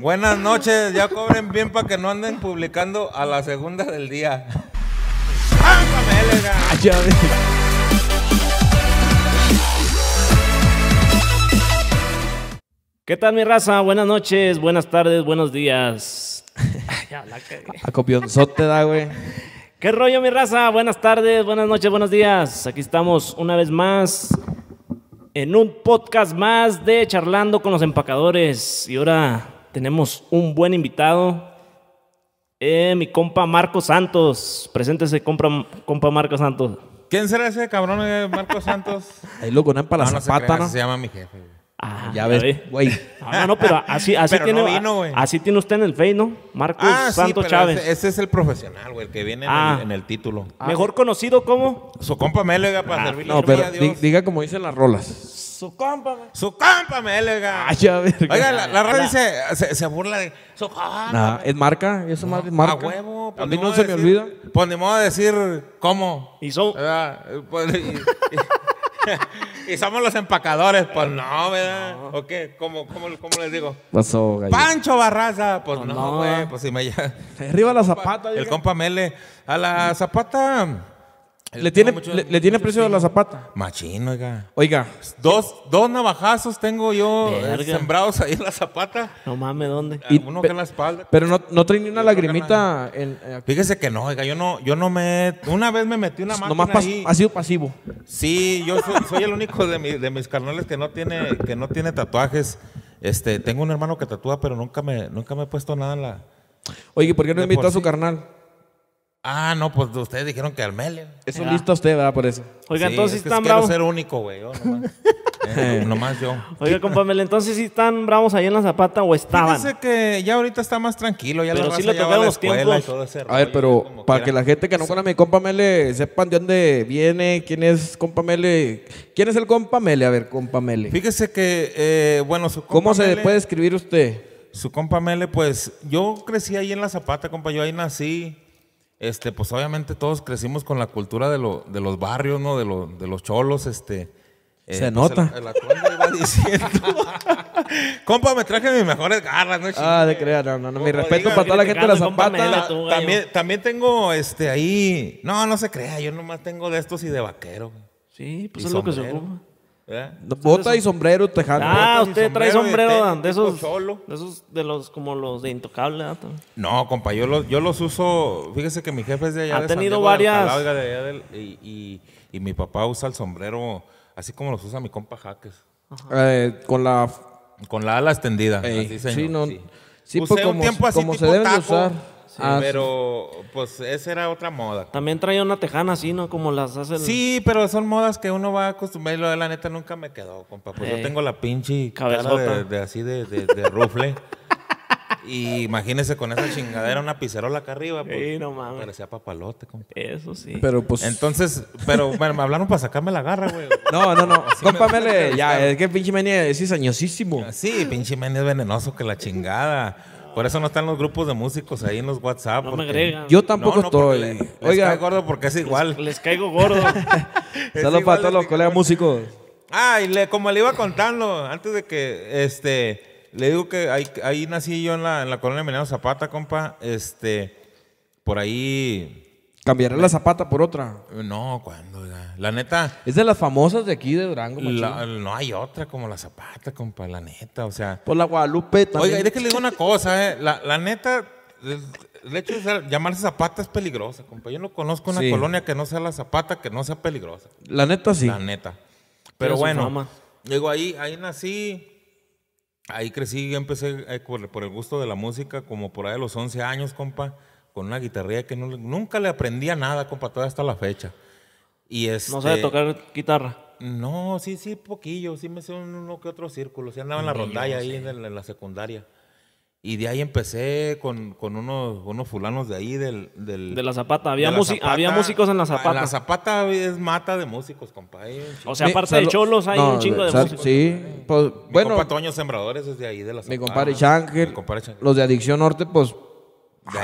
Buenas noches, ya cobren bien para que no anden publicando a la segunda del día. ¿Qué tal mi raza? Buenas noches, buenas tardes, buenos días. A copionzote da, güey. ¿Qué rollo mi raza? Buenas tardes, buenas noches, buenos días. Aquí estamos una vez más en un podcast más de Charlando con los Empacadores. Y ahora tenemos un buen invitado. Eh, mi compa Marco Santos. Preséntese, compa, compa Marco Santos. ¿Quién será ese cabrón de eh, Marco Santos? Ahí lo conan para no, la no se, llama mi jefe. Ah, ya ves, güey. Ah, no, pero así, tiene, así tiene usted en el Face, ¿no? Marcos ah, Santos Chávez. Ese, es el profesional, güey, el que viene en, el, ah. título. Mejor conocido como. Su compa Melo, para servirle. No, pero diga como dicen las rolas. Su compa, güey. Su compa, me elega. Ay, ya, verga. Oiga, la, la radio dice, se, se burla de. Su compa. Nah, es marca, eso más es marca. A huevo. Pues, a mí no se me olvida. Pues ni modo de decir cómo. Y su? Pues, y, somos los empacadores, pues no, ¿verdad? ¿O qué? ¿Cómo, cómo, cómo les digo? Pasó, gallo. Pancho Barraza, pues no, güey. pues si me. Arriba la zapata. El compa Mele. A la zapata. Le tiene, le, tiene precio de la zapata. Machino, oiga. Oiga. Dos, navajazos tengo yo eh, sembrados ahí en la zapata. No mames, ¿dónde? Y uno en la espalda. Pero no, no trae ni una lagrimita. En, eh, Fíjese que no, oiga, yo no, yo no me. Una vez me metí una mano Nomás ha sido pasivo. Sí, yo soy, el único de, mis carnales que no tiene, que no tiene tatuajes. Este, tengo un hermano que tatúa, pero nunca me, nunca me he puesto nada en la. Oye, ¿por qué no invitó a su carnal? Ah, no, pues ustedes dijeron que al Eso listo usted, ¿verdad? Por eso. Oiga, sí, entonces es que están ser único, güey. Eh, nomás. yo. Oiga, compa Mele, entonces si están bravos ahí en la zapata o estaban. Fíjese que ya ahorita está más tranquilo, ya pero sí le la los tiempos. Todo ese a ver, pero para que la gente que no conoce a mi compa Mele sepan de dónde viene, quién es compa Mele. ¿Quién es el compa Mele? A ver, compa Mele. Fíjese que, eh, bueno, su compa ¿Cómo se puede escribir usted? Su compa Mele, pues yo crecí ahí en la zapata, compa. Yo ahí nací este, pues obviamente todos crecimos con la cultura de, lo, de los barrios, ¿no? De, lo, de los cholos, este. Eh, pues, se nota. El, el diciendo. compa, me traje mis mejores garras, ¿no? Ah, de crea, no, no, no. Mi respeto para toda la gente de la zapata. También, también tengo este ahí. No, no se crea, yo nomás tengo de estos y de vaquero. Sí, pues Eso es lo que se ocupa. ¿Eh? Bota y sombrero tejano. Ah, usted trae sombrero, de, esos, de, esos. los como los de Intocable. ¿no? no, compa, yo los, uso. Fíjese que mi jefe es de allá. Ha tenido varias. y, mi papá usa el sombrero así como los usa mi compa Jaques. Eh, con la. Con la ala extendida. sí, sí. sí pues, como, tiempo como se deben usar. Ah, pero, pues, esa era otra moda. También traía una tejana así, ¿no? Como las hacen. Sí, pero son modas que uno va a acostumbrar y lo de la neta nunca me quedó, compa. Pues yo eh, tengo la pinche cabezota. de, así de, de, rufle. y imagínese con esa chingadera una pizzerola acá arriba, pues. Sí, no mames. Parecía papalote, compa. Eso sí. Pero pues. Entonces, pero bueno, me hablaron para sacarme la garra, güey. No, no, no. ya, es que pinche menia es cizañosísimo. Sí, pinche menia es venenoso que la chingada. Por eso no están los grupos de músicos ahí en los WhatsApp. No me agregan. Yo tampoco estoy. Oiga, caigo gordo porque es igual. Les, caigo gordo. Saludos para todos los colegas músicos. Ah, y como le iba contando, antes de que, este, le digo que ahí, nací yo en la, colonia Zapata, compa. Este, por ahí Cambiaré la zapata por otra? No, cuando La neta. Es de las famosas de aquí de Durango. La, no hay otra como la zapata, compa, la neta. O sea. Por la Guadalupe también. Oiga, es que le digo una cosa, eh. La, neta, el, hecho de llamarse zapata es peligrosa, compa. Yo no conozco una colonia que no sea la zapata, que no sea peligrosa. La neta sí. La neta. Pero, bueno. Digo, ahí, ahí nací. Ahí crecí, empecé eh, por, el gusto de la música, como por ahí de los 11 años, compa con una guitarrilla que nunca le aprendía nada, compa, todavía hasta la fecha. ¿No sabe este tocar guitarra? No, sí, sí, poquillo, sí me sé uno que otro círculo, sí andaba en la rondalla ahí en, la secundaria. Y de ahí empecé con, unos, fulanos de ahí del... del de la Zapata. Había, músicos en la ah, Zapata. la Zapata es mata de músicos, compa. O sea, aparte de cholos hay un chingo de, músicos. Sí, pues, bueno... Mi compa Toño Sembradores es de ahí, de la Zapata. Mi compadre Changer, los de Adicción Norte, pues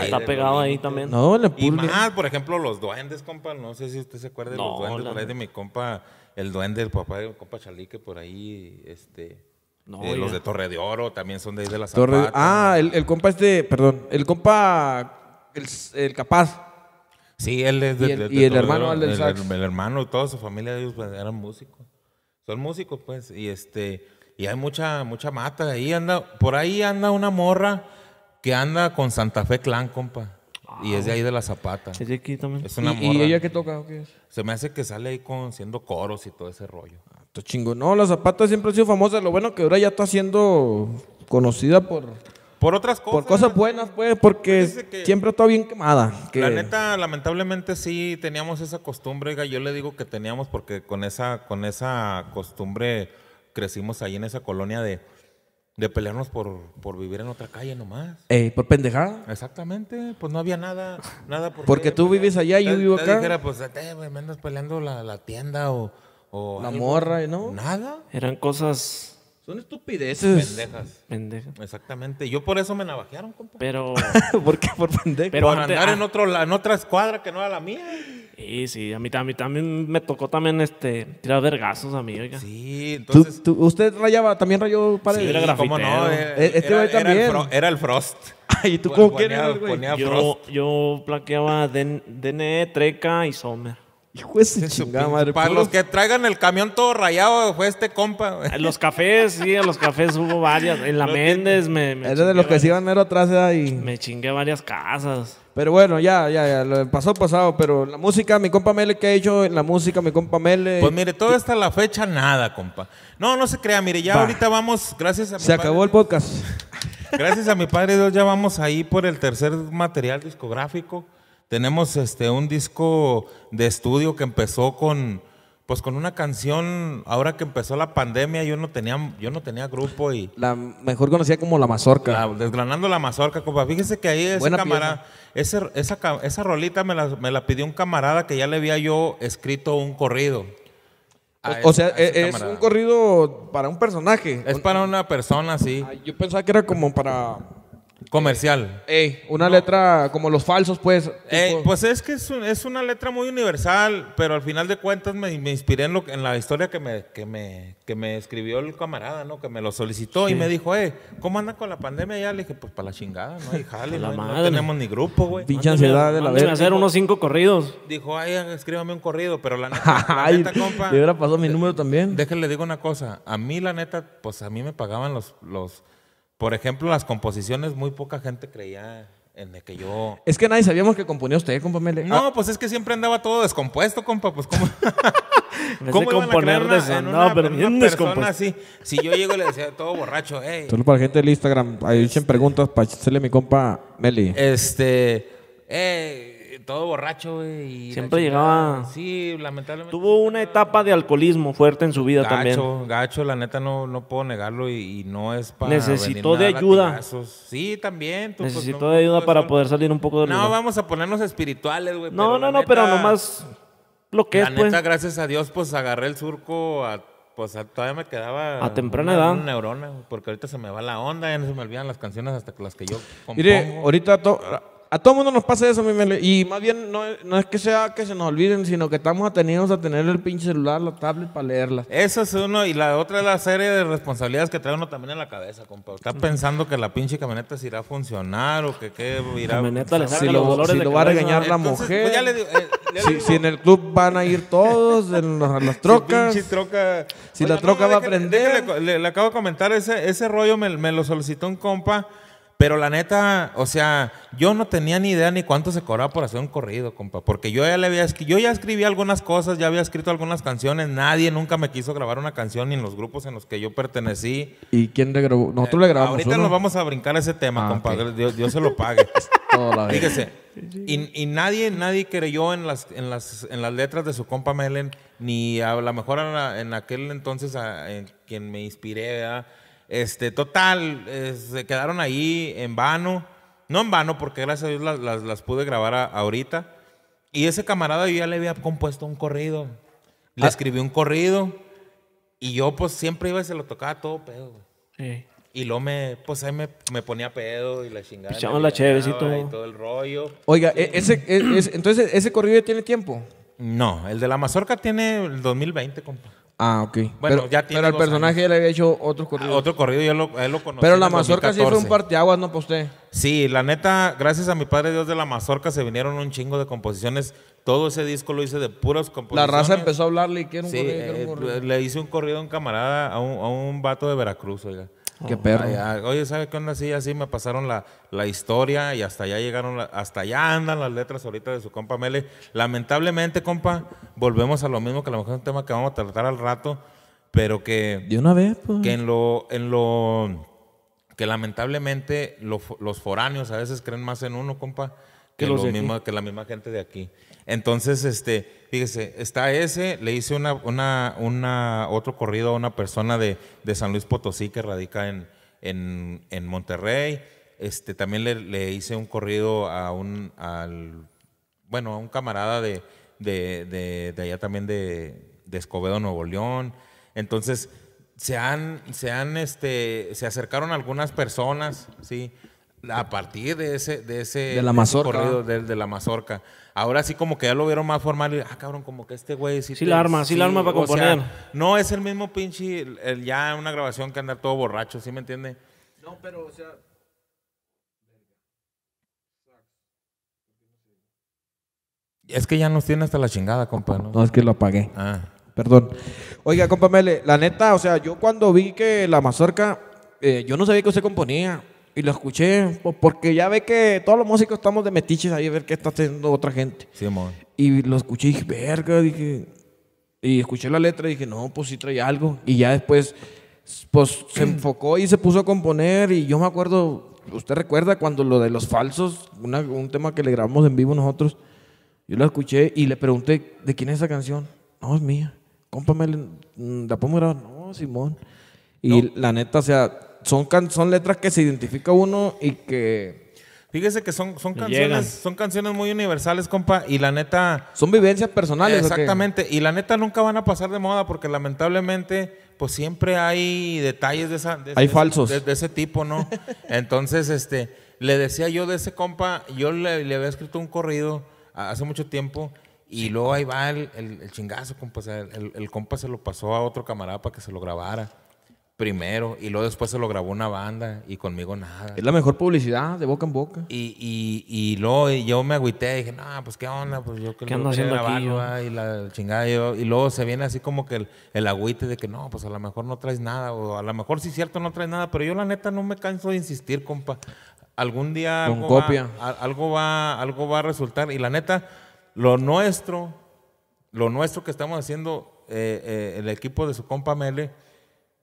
está pegado ahí también. No, le Y más, por ejemplo, los duendes, compa. No sé si usted se acuerda de los duendes por ahí de mi compa, el duende, el papá de mi compa Chalique, por ahí, este. No, los de Torre de Oro también son de ahí de la Zapata. ah, el, el compa este, perdón, el compa, el, el capaz. Sí, él es Y el- hermano, el hermano, toda su familia, ellos pues, eran músicos. Son músicos, pues. Y este, y hay mucha, mucha mata. Ahí anda, por ahí anda una morra que anda con Santa Fe Clan, compa. y es de ahí de la Zapata. Es de aquí también. Es una ¿Y, ¿Y ella qué toca Se me hace que sale ahí con, haciendo coros y todo ese rollo. Ah, no, la Zapata siempre ha sido famosa. Lo bueno que ahora ya está siendo conocida por. Por otras cosas. Por cosas buenas, pues, porque pues siempre está bien quemada. La neta, lamentablemente sí teníamos esa costumbre, yo le digo que teníamos porque con esa, con esa costumbre crecimos ahí en esa colonia de de pelearnos por, por, vivir en otra calle nomás. Eh, por pendejada. Exactamente, pues no había nada, nada por Porque tú pues, vives allá y yo vivo acá. Dijera, pues me andas peleando la, la tienda o, la morra, ¿no? Nada. Eran cosas son estupideces. Pendejas. Exactamente. Yo por eso me navajearon, compa. Pero. ¿Por qué? Por pendejo. Pero por andar en, ah. otro, en otra escuadra que no era la mía. Sí, sí. A mí, a mí también me tocó también este, tirar vergazos a mí, oiga. Sí, entonces. usted rayaba, también rayó para sí, el. ¿Cómo no? Eh, eh, este era, también. Era el, Frost. ¿Y tú cómo quieres, güey? Yo, yo plaqueaba DNE, Treca y Sommer. Para los que traigan el camión todo rayado, fue este compa. los cafés, sí, en los cafés hubo varias. En la Méndez me. Era de los que se iban mero atrás ahí. Me chingué varias casas. Pero bueno, ya, ya, ya. Pasó, pasado. Pero la música, mi compa Mele, ¿qué ha hecho en la música, mi compa Mele? Pues mire, todo hasta la fecha, nada, compa. No, no se crea, mire, ya ahorita vamos, gracias a. Mi se acabó el podcast. gracias a mi padre Dios, ya vamos ahí por el tercer material discográfico. Tenemos este, un disco de estudio que empezó con, pues con una canción, ahora que empezó la pandemia, yo no tenía, yo no tenía grupo y. La mejor conocía como La Mazorca. desgranando la Mazorca, compa. Fíjese que ahí ese camarada, ese, esa, esa rolita me la, me la, pidió un camarada que ya le había yo escrito un corrido. O, sea, eh, es, un corrido para un personaje. Es para una persona, sí. yo pensaba que era como para Comercial. una letra como los falsos, pues. pues es que es, una letra muy universal, pero al final de cuentas me, inspiré en, lo, en la historia que me, que me, que, me, escribió el camarada, ¿no? Que me lo solicitó y me dijo, eh, ¿cómo anda con la pandemia ya? Le dije, pues para la chingada, ¿no? Y jale, no, tenemos ni grupo, güey. Pinche ansiedad de la Deben hacer unos cinco corridos. Dijo, ay, escríbame un corrido, pero la neta, compa. Le hubiera pasado mi número también. Déjenle digo una cosa. A mí, la neta, pues a mí me pagaban los por ejemplo, las composiciones, muy poca gente creía en que yo. Es que nadie sabíamos que componía usted, compa Meli? No, ah. pues es que siempre andaba todo descompuesto, compa. Pues cómo. Pues ¿Cómo componer a no, pero bien descompuesto. así? Si yo llego y le decía todo borracho, ey. Solo para la gente del Instagram, ahí echen este preguntas para hacerle mi compa Meli. Este. eh todo borracho, güey. Siempre llegaba. Sí, lamentablemente. Tuvo una etapa de alcoholismo fuerte en su vida también. Gacho, gacho, la neta no, no puedo negarlo y, no es para. Necesitó de ayuda. Sí, también. Tú, pues, Necesitó de ayuda para poder salir un poco de. No, vamos a ponernos espirituales, güey. No, no, no, pero nomás lo que la La pues. neta, gracias a Dios, pues agarré el surco a pues todavía me quedaba a temprana edad una neurona porque ahorita se me va la onda ya no se me olvidan las canciones hasta las que yo compongo. mire ahorita to, a todo mundo nos pasa eso, y más bien no, es que sea que se nos olviden, sino que estamos atenidos a tener el pinche celular, la tablet para leerla. Eso es uno, y la otra es la serie de responsabilidades que trae uno también en la cabeza, compa. Está pensando que la pinche camioneta se irá a funcionar o que qué irá si lo, va a regañar la pues mujer. Eh, si, en el club van a ir todos, en las trocas. Si, la troca va a prender. le, acabo de comentar ese, ese rollo, me, me lo solicitó un compa. Pero la neta, o sea, yo no tenía ni idea ni cuánto se cobraba por hacer un corrido, compa, porque yo ya le había yo ya escribí algunas cosas, ya había escrito algunas canciones, nadie nunca me quiso grabar una canción ni en los grupos en los que yo pertenecí. ¿Y quién le grabó? Nosotros le eh, grabamos. Ahorita nos vamos a brincar ese tema, ah, compa, Dios, se lo pague. Fíjese. Y, nadie, nadie creyó en las, las, en las letras de su compa Melen, ni a lo mejor en, aquel entonces a, quien me inspiré, ¿verdad? Este, total, se quedaron ahí en vano. No en vano, porque gracias a Dios las, pude grabar ahorita. Y ese camarada yo ya le había compuesto un corrido. Le ah. escribí un corrido. Y yo, pues, siempre iba y se lo tocaba todo pedo, Y luego me, pues ahí me, ponía pedo y la chingada. Pichamos pues, la Y todo el rollo. Oiga, e, e, entonces, ¿ese corrido ya tiene tiempo? No, el de la mazorca tiene el 2020, compa. Ah, ok. Bueno, pero, ya tiene el personaje le había hecho otro corrido. otro corrido, yo lo, él lo conocí. Pero la mazorca sí fue un parteaguas, ¿no? posté. Sí, la neta, gracias a mi padre Dios de la mazorca se vinieron un chingo de composiciones. Todo ese disco lo hice de puras composiciones. La raza empezó a hablarle y un, eh, corrido, Le hice un corrido en camarada, a un, a un vato de Veracruz, oiga. Qué oh, perro. Oye, ¿sabes qué onda? Sí, así me pasaron la, la historia y hasta allá llegaron, hasta allá andan las letras ahorita de su compa Mele. Lamentablemente, compa, volvemos a lo mismo que a lo mejor es un tema que vamos a tratar al rato, pero que. De una vez, pues. Que en lo. En lo que lamentablemente los foráneos a veces creen más en uno, compa, que, que la misma gente de aquí. Entonces, este, fíjese, está ese, le hice una, una, una, otro corrido a una persona de, San Luis Potosí que radica en, en, Monterrey. Este, también le, hice un corrido a un, al, bueno, a un camarada de, de, de, allá también de, Escobedo, Nuevo León. Entonces, se han, se han, este, se acercaron algunas personas, ¿sí? sí a partir de ese, de ese, de corrido de, la mazorca. Ahora sí como que ya lo vieron más formal y, ah, cabrón, como que este güey sí. la arma, sí, la arma para componer. no es el mismo pinche, el, ya una grabación que andar todo borracho, ¿sí me entiende? No, pero, o sea... Es que ya nos tiene hasta la chingada, compa. No, es que lo apagué. Ah. Perdón. Oiga, compa Mele, la neta, o sea, yo cuando vi que la mazorca, eh, yo no sabía que usted componía y lo escuché, porque ya ve que todos los músicos estamos de metiches ahí a ver qué está haciendo otra gente. Sí, Y lo escuché y dije, verga, dije. Y escuché la letra y dije, no, pues sí trae algo. Y ya después, pues se enfocó y se puso a componer. Y yo me acuerdo, usted recuerda cuando lo de los falsos, un tema que le grabamos en vivo nosotros, yo lo escuché y le pregunté, ¿de quién es esa canción? No, es mía. Cómpame, mm, ¿la podemos No, Simón. Y la neta, o sea, son, letras que se identifica uno y que... Fíjese que son, son, canciones, son canciones muy universales, compa, y la neta... Son vivencias personales. Exactamente, y la neta nunca van a pasar de moda porque lamentablemente pues siempre hay detalles de, esa, ese, tipo, ¿no? Entonces, este, le decía yo de ese compa, yo le, había escrito un corrido hace mucho tiempo y luego ahí va el, chingazo, compa. O sea, el, compa se lo pasó a otro camarada para que se lo grabara primero y luego después se lo grabó una banda y conmigo nada. Es la mejor publicidad de boca en boca. Y, y, y luego yo me agüité y dije, no, pues qué onda, pues yo que no aquí, y la chingada. y luego se viene así como que el, agüite de que no, pues a lo mejor no traes nada o a lo mejor sí cierto no traes nada, pero yo la neta no me canso de insistir, compa. Algún día algo, Va, a, algo va algo va a resultar y la neta lo nuestro lo nuestro que estamos haciendo eh, eh, el equipo de su compa Mele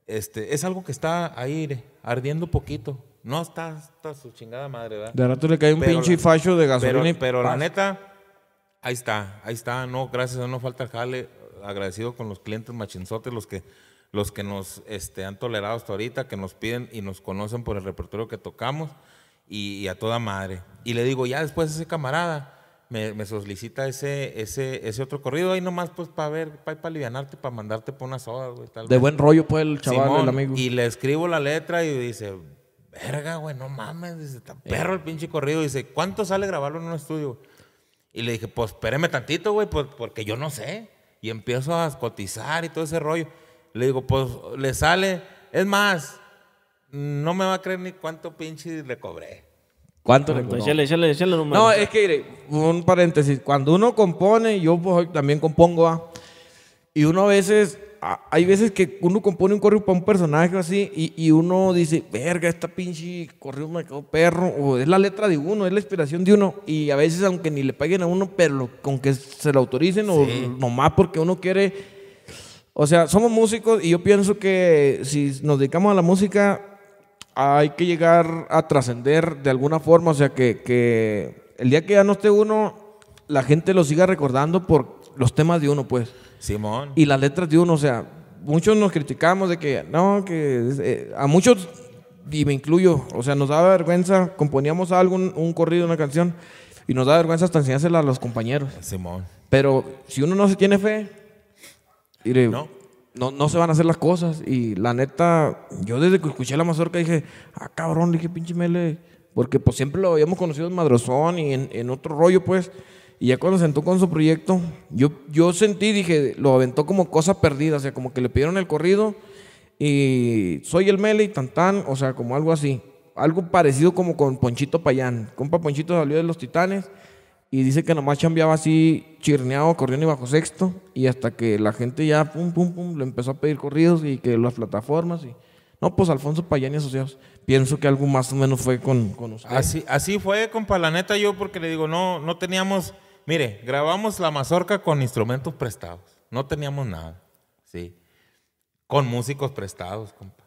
este, es algo que está ahí ardiendo poquito. No está hasta su chingada madre, De rato le cae un pinche facho de gasolina pero, la neta, ahí está, ahí está. No, gracias a no falta jale. Agradecido con los clientes machinzotes, los que, los que nos este, han tolerado hasta ahorita, que nos piden y nos conocen por el repertorio que tocamos y a toda madre. Y le digo, ya después ese camarada me, solicita ese, ese, ese otro corrido ahí nomás, pues para ver, para pa alivianarte, para mandarte por una soda, de buen rollo, pues el chaval, el amigo. Y le escribo la letra y dice, verga, güey, no mames, dice, tan eh. perro el pinche corrido. Dice, ¿cuánto sale grabarlo en un estudio? Y le dije, pues espéreme tantito, güey, pues, porque yo no sé. Y empiezo a cotizar y todo ese rollo. Le digo, pues le sale, es más, no me va a creer ni cuánto pinche le cobré. ¿Cuánto le Échale, échale, échale No, es que mire, un paréntesis. Cuando uno compone, yo también compongo, ¿ah? y uno a veces, hay veces que uno compone un correo para un personaje así, y, y uno dice, verga, esta pinche correo me quedó perro, o es la letra de uno, es la inspiración de uno, y a veces, aunque ni le paguen a uno, pero con que se lo autoricen, o nomás porque uno quiere. O sea, somos músicos, y yo pienso que si nos dedicamos a la música hay que llegar a trascender de alguna forma, o sea, que, el día que ya no esté uno, la gente lo siga recordando por los temas de uno, pues. Simón. Y las letras de uno, o sea, muchos nos criticamos de que, no, que eh, a muchos, y me incluyo, o sea, nos daba vergüenza, componíamos algo, un, corrido, una canción, y nos da vergüenza hasta enseñársela a los compañeros. Simón. Pero si uno no se tiene fe, diré, no no, se van a hacer las cosas. Y la neta, yo desde que escuché la mazorca dije, ah, cabrón, le dije, pinche mele. Porque pues siempre lo habíamos conocido en madrosón y en, otro rollo, pues. Y ya cuando sentó con su proyecto, yo, yo sentí, dije, lo aventó como cosa perdida, o sea, como que le pidieron el corrido y soy el mele y tan tan, o sea, como algo así. Algo parecido como con Ponchito Payán. Compa Ponchito salió de los Titanes y dice que nomás chambeaba así, chirneado, corriendo y bajo sexto. Y hasta que la gente ya, pum, pum, pum, le empezó a pedir corridos y que las plataformas. y No, pues Alfonso Payán y asociados. Pienso que algo más o menos fue con, con Así, así fue, compa, la neta, yo porque le digo, no, no teníamos. Mire, grabamos la mazorca con instrumentos prestados. No teníamos nada. Sí. Con músicos prestados, compa.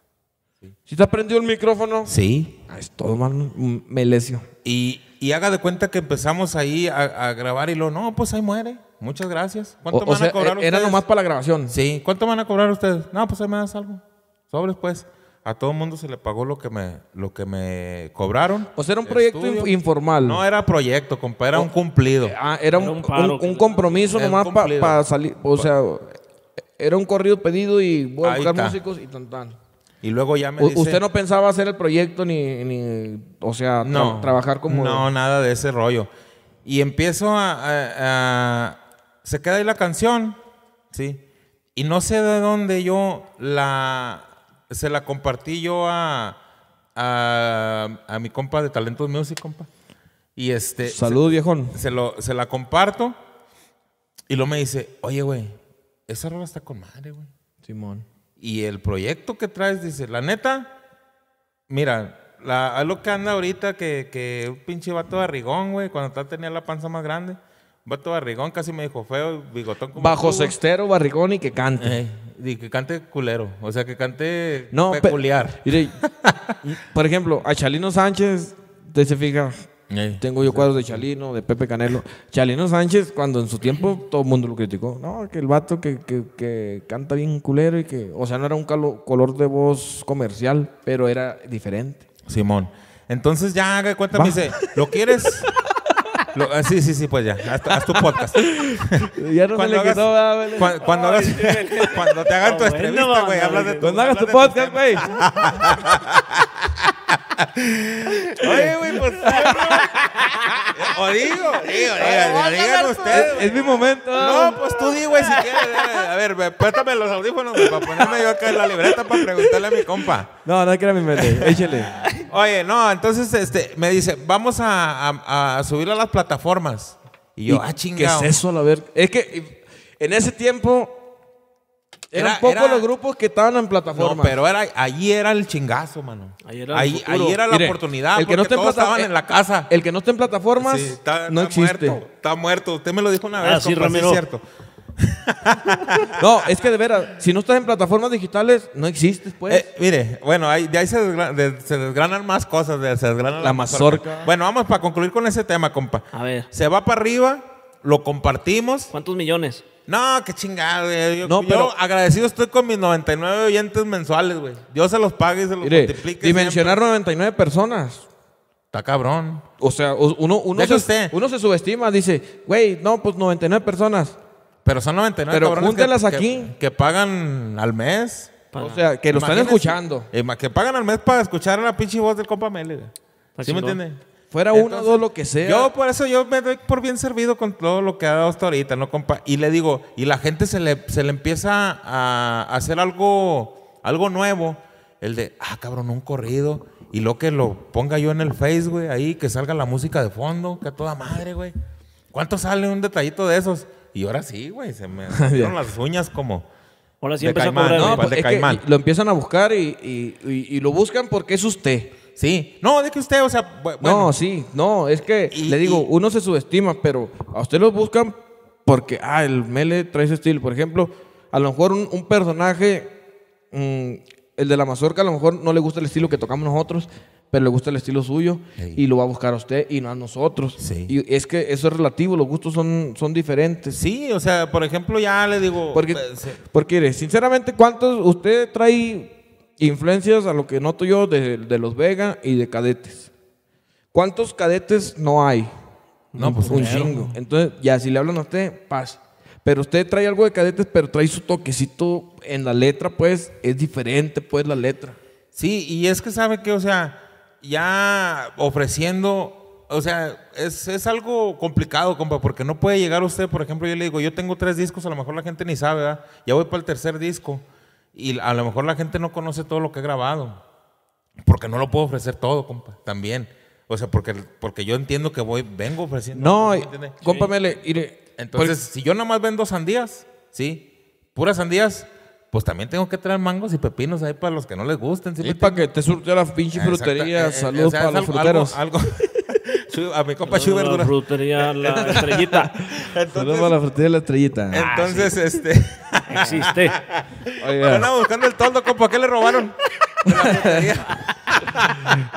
¿Sí, te aprendió el micrófono? Sí. Ah, es todo, mal mm, Melecio. Y, y haga de cuenta que empezamos ahí a, grabar y lo, no, pues ahí muere. Muchas gracias. ¿Cuánto van a cobrar e, era ustedes? Era nomás para la grabación. Sí, ¿cuánto van a cobrar ustedes? No, pues ahí me das algo. Sobres, pues. A todo el mundo se le pagó lo que me, lo que me cobraron. O sea, era un proyecto informal. No era proyecto, compa, era un cumplido. Eh, ah, era, un, un, compromiso nomás para salir. O sea, era un corrido pedido y voy a buscar músicos y tan tan. Y luego ya me dice, ¿Usted no pensaba hacer el proyecto ni, o sea, trabajar como... No, nada de ese rollo. Y empiezo a, Se queda ahí la canción, ¿sí? Y no sé de dónde yo la... Se la compartí yo a, a, mi compa de Talentos Music, compa. Y este... Salud, viejón. Se, lo, se la comparto y luego me dice, oye, güey, esa rola está con madre, güey. Simón y el proyecto que traes, dice, la neta, mira, la, lo que anda ahorita que, un pinche vato barrigón, güey, cuando tenía la panza más grande. vato barrigón casi me dijo feo, bigotón como. Bajo sextero, barrigón y que cante. y que cante culero. O sea, que cante no, peculiar. por ejemplo, a Chalino Sánchez, te se fija, tengo yo cuadros de Chalino, de Pepe Canelo. Chalino Sánchez, cuando en su tiempo todo el mundo lo criticó. No, que el vato que, que, que canta bien culero y que, o sea, no era un color de voz comercial, pero era diferente. Simón. Entonces ya, haga cuenta, me dice, ¿lo quieres? Ah, sí, sí, sí, pues ya. Haz, tu podcast. Ya no cuando cuando, te hagan tu entrevista, güey, hablas de cuando hagas tu podcast, güey. Oye, güey, pues. o digo, digo, digan ustedes. Pues. Es mi momento. No, pues tú di, güey, si quieres. A ver, préstame los audífonos para ponerme yo acá en la libreta para preguntarle a mi compa. No, no quiero mi mente. Échale. Oye, no, entonces este, me dice, vamos a, a, a subir a las plataformas. Y yo, ah, chingado. ¿Qué es eso, a ver? Es que en ese tiempo eran pocos los grupos que estaban en plataforma. No, pero era, allí era el chingazo, mano. Ahí era, la oportunidad. El que no esté en todos en la eh, casa. El que no está en plataformas está, no Muerto, está muerto. Usted me lo dijo una ah, vez. sí, cierto. no, es que de veras, si no estás en plataformas digitales, no existes, pues. Eh, mire, bueno, ahí, de ahí se, desgranan más cosas, se desgrana la, mazorca. Bueno, vamos para concluir con ese tema, compa. A ver. Se va para arriba, lo compartimos. ¿Cuántos millones? No, qué chingada güey. no, pero, agradecido estoy con mis 99 oyentes mensuales, güey. Dios se los pague y se los multiplique. Dimensionar 99 personas. Está cabrón. O sea, uno, uno, se, uno se subestima, dice, güey, no, pues 99 personas. Pero son 99 Pero júntelas aquí. Que, pagan al mes. O sea, que lo están escuchando. Que pagan al mes para escuchar la pinche voz del compa Mele. ¿Sí me entiende? Fuera uno, dos, lo que sea. Yo por eso yo me doy por bien servido con todo lo que ha dado hasta ahorita, ¿no, compa? Y le digo, y la gente se le, se le empieza a hacer algo, algo nuevo. El de, ah, cabrón, un corrido. Y lo que lo ponga yo en el Face, güey, ahí, que salga la música de fondo, que a toda madre, güey. ¿Cuánto sale un detallito de esos? Y ahora sí, güey, se me dieron las uñas como... No, pues, Lo empiezan a buscar y lo buscan porque es usted. Sí, no, es que usted, o sea, No, sí, no, es que le digo, uno se subestima, pero a usted lo buscan porque, ah, el Mele trae ese estilo. Por ejemplo, a lo mejor un, personaje, mm, el de la mazorca, a lo mejor no le gusta el estilo que tocamos nosotros, pero le gusta el estilo suyo y lo va a buscar a usted y no a nosotros. Sí. Y es que eso es relativo, los gustos son, son diferentes. Sí, o sea, por ejemplo, ya le digo... Porque, pues, porque sinceramente, ¿cuántos usted trae influencias a lo que noto yo de, los Vega y de cadetes. ¿Cuántos cadetes no hay? No, pues un chingo. Entonces, ya si le hablan a usted, paz. Pero usted trae algo de cadetes, pero trae su toquecito en la letra, pues es diferente, pues la letra. Sí, y es que sabe que, o sea, ya ofreciendo, o sea, es, es algo complicado, compa, porque no puede llegar usted, por ejemplo, yo le digo, yo tengo tres discos, a lo mejor la gente ni sabe, ¿verdad? Ya voy para el tercer disco. Y a lo mejor la gente no conoce todo lo que he grabado, porque no lo puedo ofrecer todo, compa, también. O sea, porque, porque yo entiendo que voy, vengo ofreciendo. No, no Entonces, si yo nada más vendo sandías, ¿sí? Puras sandías, pues también tengo que traer mangos y pepinos ahí para los que no les gusten. Y para que te surte la pinche ah, frutería. Eh, eh, Saludos para los fruteros. algo, a mi compa Schubert. la frutería La Estrellita. Saludos ah, la frutería La Estrellita. Entonces, este... Existe. están buscando el toldo, compa. ¿Qué le robaron?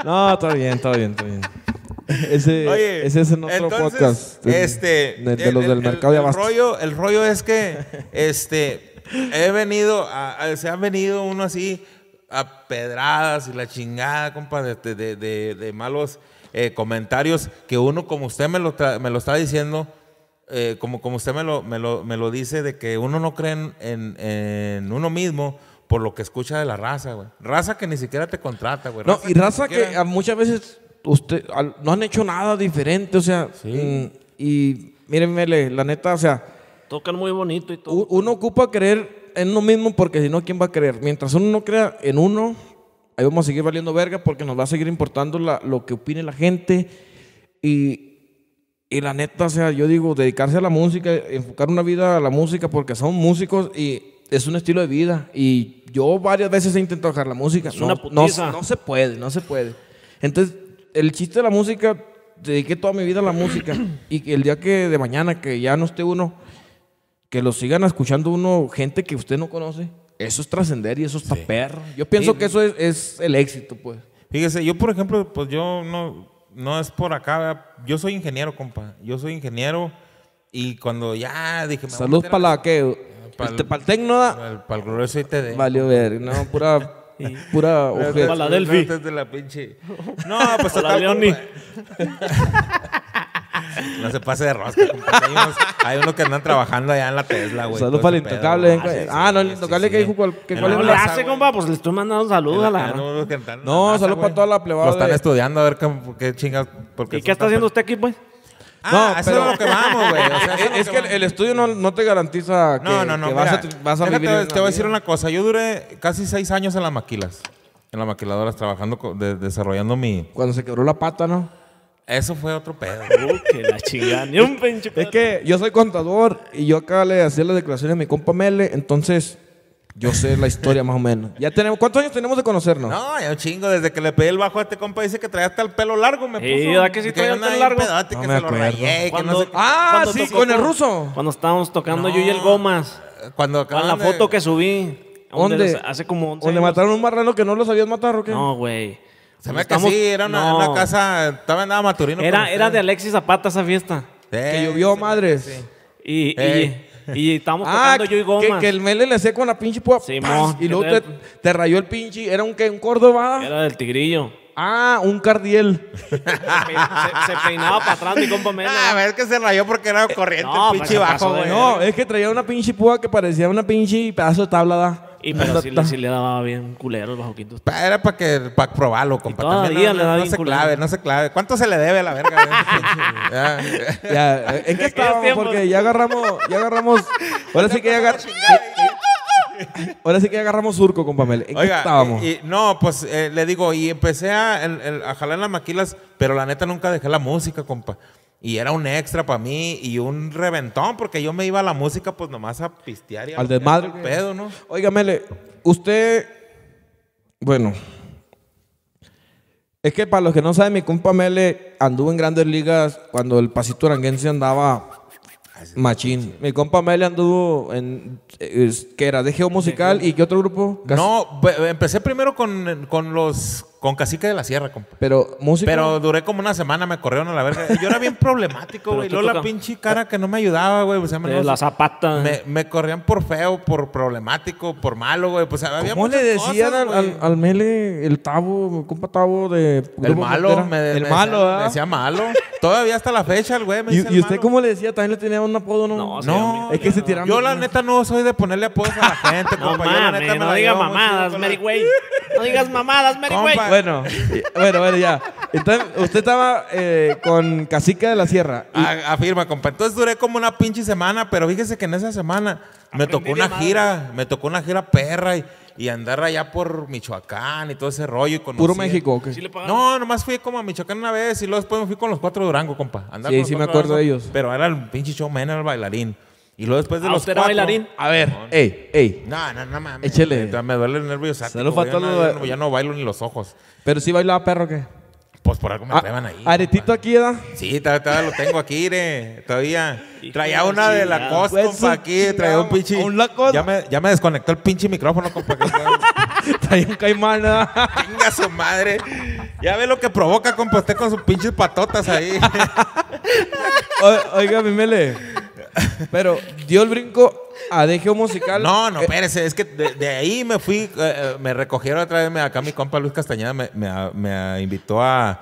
no, está bien, está bien, está bien. Ese, ese es nuestro otro podcast. Este, este de, los del mercado el, rollo, el rollo es que este, he venido, a, se han venido uno así a pedradas y la chingada, compa, de, de, de malos eh, comentarios que uno, como usted me lo, está diciendo, eh, como, como usted me lo, me lo, dice, de que uno no cree en, uno mismo, por lo que escucha de la raza, Raza que ni siquiera te contrata, güey. y raza que, muchas veces usted, no han hecho nada diferente, o sea, mm, y, mírenme la neta, o sea. Tocan muy bonito y Uno ocupa creer en uno mismo porque si no, ¿quién va a creer? Mientras uno no crea en uno, Ahí vamos a seguir valiendo verga porque nos va a seguir importando lo que opine la gente. Y, la neta, o sea, yo digo, dedicarse a la música, enfocar una vida a la música porque son músicos y es un estilo de vida. Y yo varias veces he intentado dejar la música. no, una no se puede, no se puede. Entonces, el chiste de la música, dediqué toda mi vida a la música. y el día que de mañana, que ya no esté uno, que lo sigan escuchando uno, gente que usted no conoce eso es trascender y eso es sí. Yo pienso que eso es, el éxito, pues. Fíjese, yo por ejemplo, pues yo no, no es por acá, yo soy ingeniero, compa. Yo soy ingeniero y cuando ya dije... Me Salud para la que... Ah, este, para el, para el Tecno Para el grueso ITD. Valió ver, no, pura... oferta pura Para la Delphi. No, pues a la No se pase de rosca, hay, unos, hay, unos que andan trabajando allá en la Tesla, güey. Saludos para el intocable. Ah, ah, no, el intocable que dijo cuál no le hace, compa, pues le estoy mandando saludos a la. No, no saludos para toda la plebada. Lo están estudiando a ver qué chingas. ¿Y qué está haciendo usted aquí, pues? Ah, no, eso es lo que vamos, güey. O sea, es, que, el, estudio no, no, te garantiza que, no, no, no, vas, a, vivir Te, voy a decir una cosa. Yo duré casi seis años en las maquilas, en las maquiladoras, trabajando, desarrollando mi. Cuando se quebró la pata, ¿no? Eso fue otro pedo. Uh, que la chingada, Es que yo soy contador y yo acá le hacía las declaraciones a mi compa Mele, entonces yo sé la historia más o menos. Ya tenemos, ¿cuántos años tenemos de conocernos? No, yo chingo, desde que le pedí el bajo a este compa dice que traía hasta el pelo largo, me puso. que sí traía el pelo largo? me ah, sí, con el ruso. Cuando estábamos tocando yo y el Gomas. Cuando con la foto que subí. ¿Dónde? Hace como mataron un marrano que no lo sabías matar o No, güey. Se me que sí, era una, casa, estaba nada maturino. Era, era de Alexis Zapata esa fiesta. que llovió, madres. Y, y, estábamos ah, tocando yo y Goma. Que, que, el mele le hacía con la pinche púa. y luego te, rayó el pinche. ¿Era un que ¿Un Córdoba? Era del Tigrillo. Ah, un cardiel. se, peinaba para atrás y compa Mele. Ah, es que se rayó porque era eh, corriente, no, pinche pues, bajo, güey. No, es que traía una pinche púa que parecía una pinche pedazo de tabla, da. Y pero no, sí, le daba bien culero el bajo quinto. Era para que probarlo, compa. Todavía no, le se clave, no se clave. ¿Cuánto se le debe a la verga? ¿En qué estábamos? Porque ya agarramos, ya agarramos. Ahora sí que agarramos. Ahora sí que agarramos surco con ¿En qué estábamos? no, pues eh, le digo, y empecé a, a jalar las maquilas, pero la neta nunca dejé la música, compa. Y era un extra para mí y un reventón, porque yo me iba a la música pues nomás a pistear y al desmadre. el pedo, ¿no? Oiga, Mele, usted, bueno, es que para los que no saben, mi compa Mele anduvo en grandes ligas cuando el pasito aranguense andaba ah, machín. Mi compa Mele anduvo en, que era? ¿De Geo Musical y qué otro grupo? No, empecé primero con, con los con Cacique de la Sierra, compa. Pero música. Pero duré como una semana, me corrieron a la verga. yo era bien problemático, güey. Luego la pinche cara que no me ayudaba, güey. Pues, no, la zapata. Me, me, corrían por feo, por problemático, por malo, güey. Pues, ¿Cómo le decían al, al, mele el tabo, compa tabo de. El malo, el malo, decía, Me decía malo. Todavía hasta la fecha el güey me ¿Y, ¿Y usted cómo le decía? ¿También le tenía un apodo, no? No, no es que se tiraron. Yo, la neta, no soy de ponerle apodos a la gente, compa. No digas mamadas, Mary, Way No digas mamadas, Mary, güey. Bueno, bueno, bueno, ya. Entonces, usted estaba eh, con Cacica de la Sierra. Ah, afirma, compa. Entonces duré como una pinche semana, pero fíjese que en esa semana me tocó una gira, me tocó una gira perra y, andar allá por Michoacán y todo ese rollo. Y puro México, No, nomás fui como a Michoacán una vez y luego después me fui con los cuatro Durango, compa. Sí, sí me acuerdo de ellos. Pero era el pinche showman, el bailarín. Y luego después de ah, los bailarín? A ver, ey, ey. No, no, no mames. Échele. Me, duele el nervio Salud ya, no, ya, bailo ni los ojos. Pero sí bailaba perro, ¿qué? Pues por algo me ah, ahí. ¿Aretito aquí, edad? Sí, todavía lo tengo aquí, eh, todavía. Traía una de la costa, pues, compa, aquí. Traía un pinche. Un loco Ya me, ya me desconectó el pinche micrófono, compa. traía un caimán, Venga su madre. Ya ve lo que provoca, compa, usted con sus pinches patotas ahí. oiga, mi mele. Pero dio el brinco a dejeo Musical. No, no, espérese, es que de, ahí me fui, eh, eh, me recogieron otra vez, acá mi compa Luis Castañeda me, invitó a,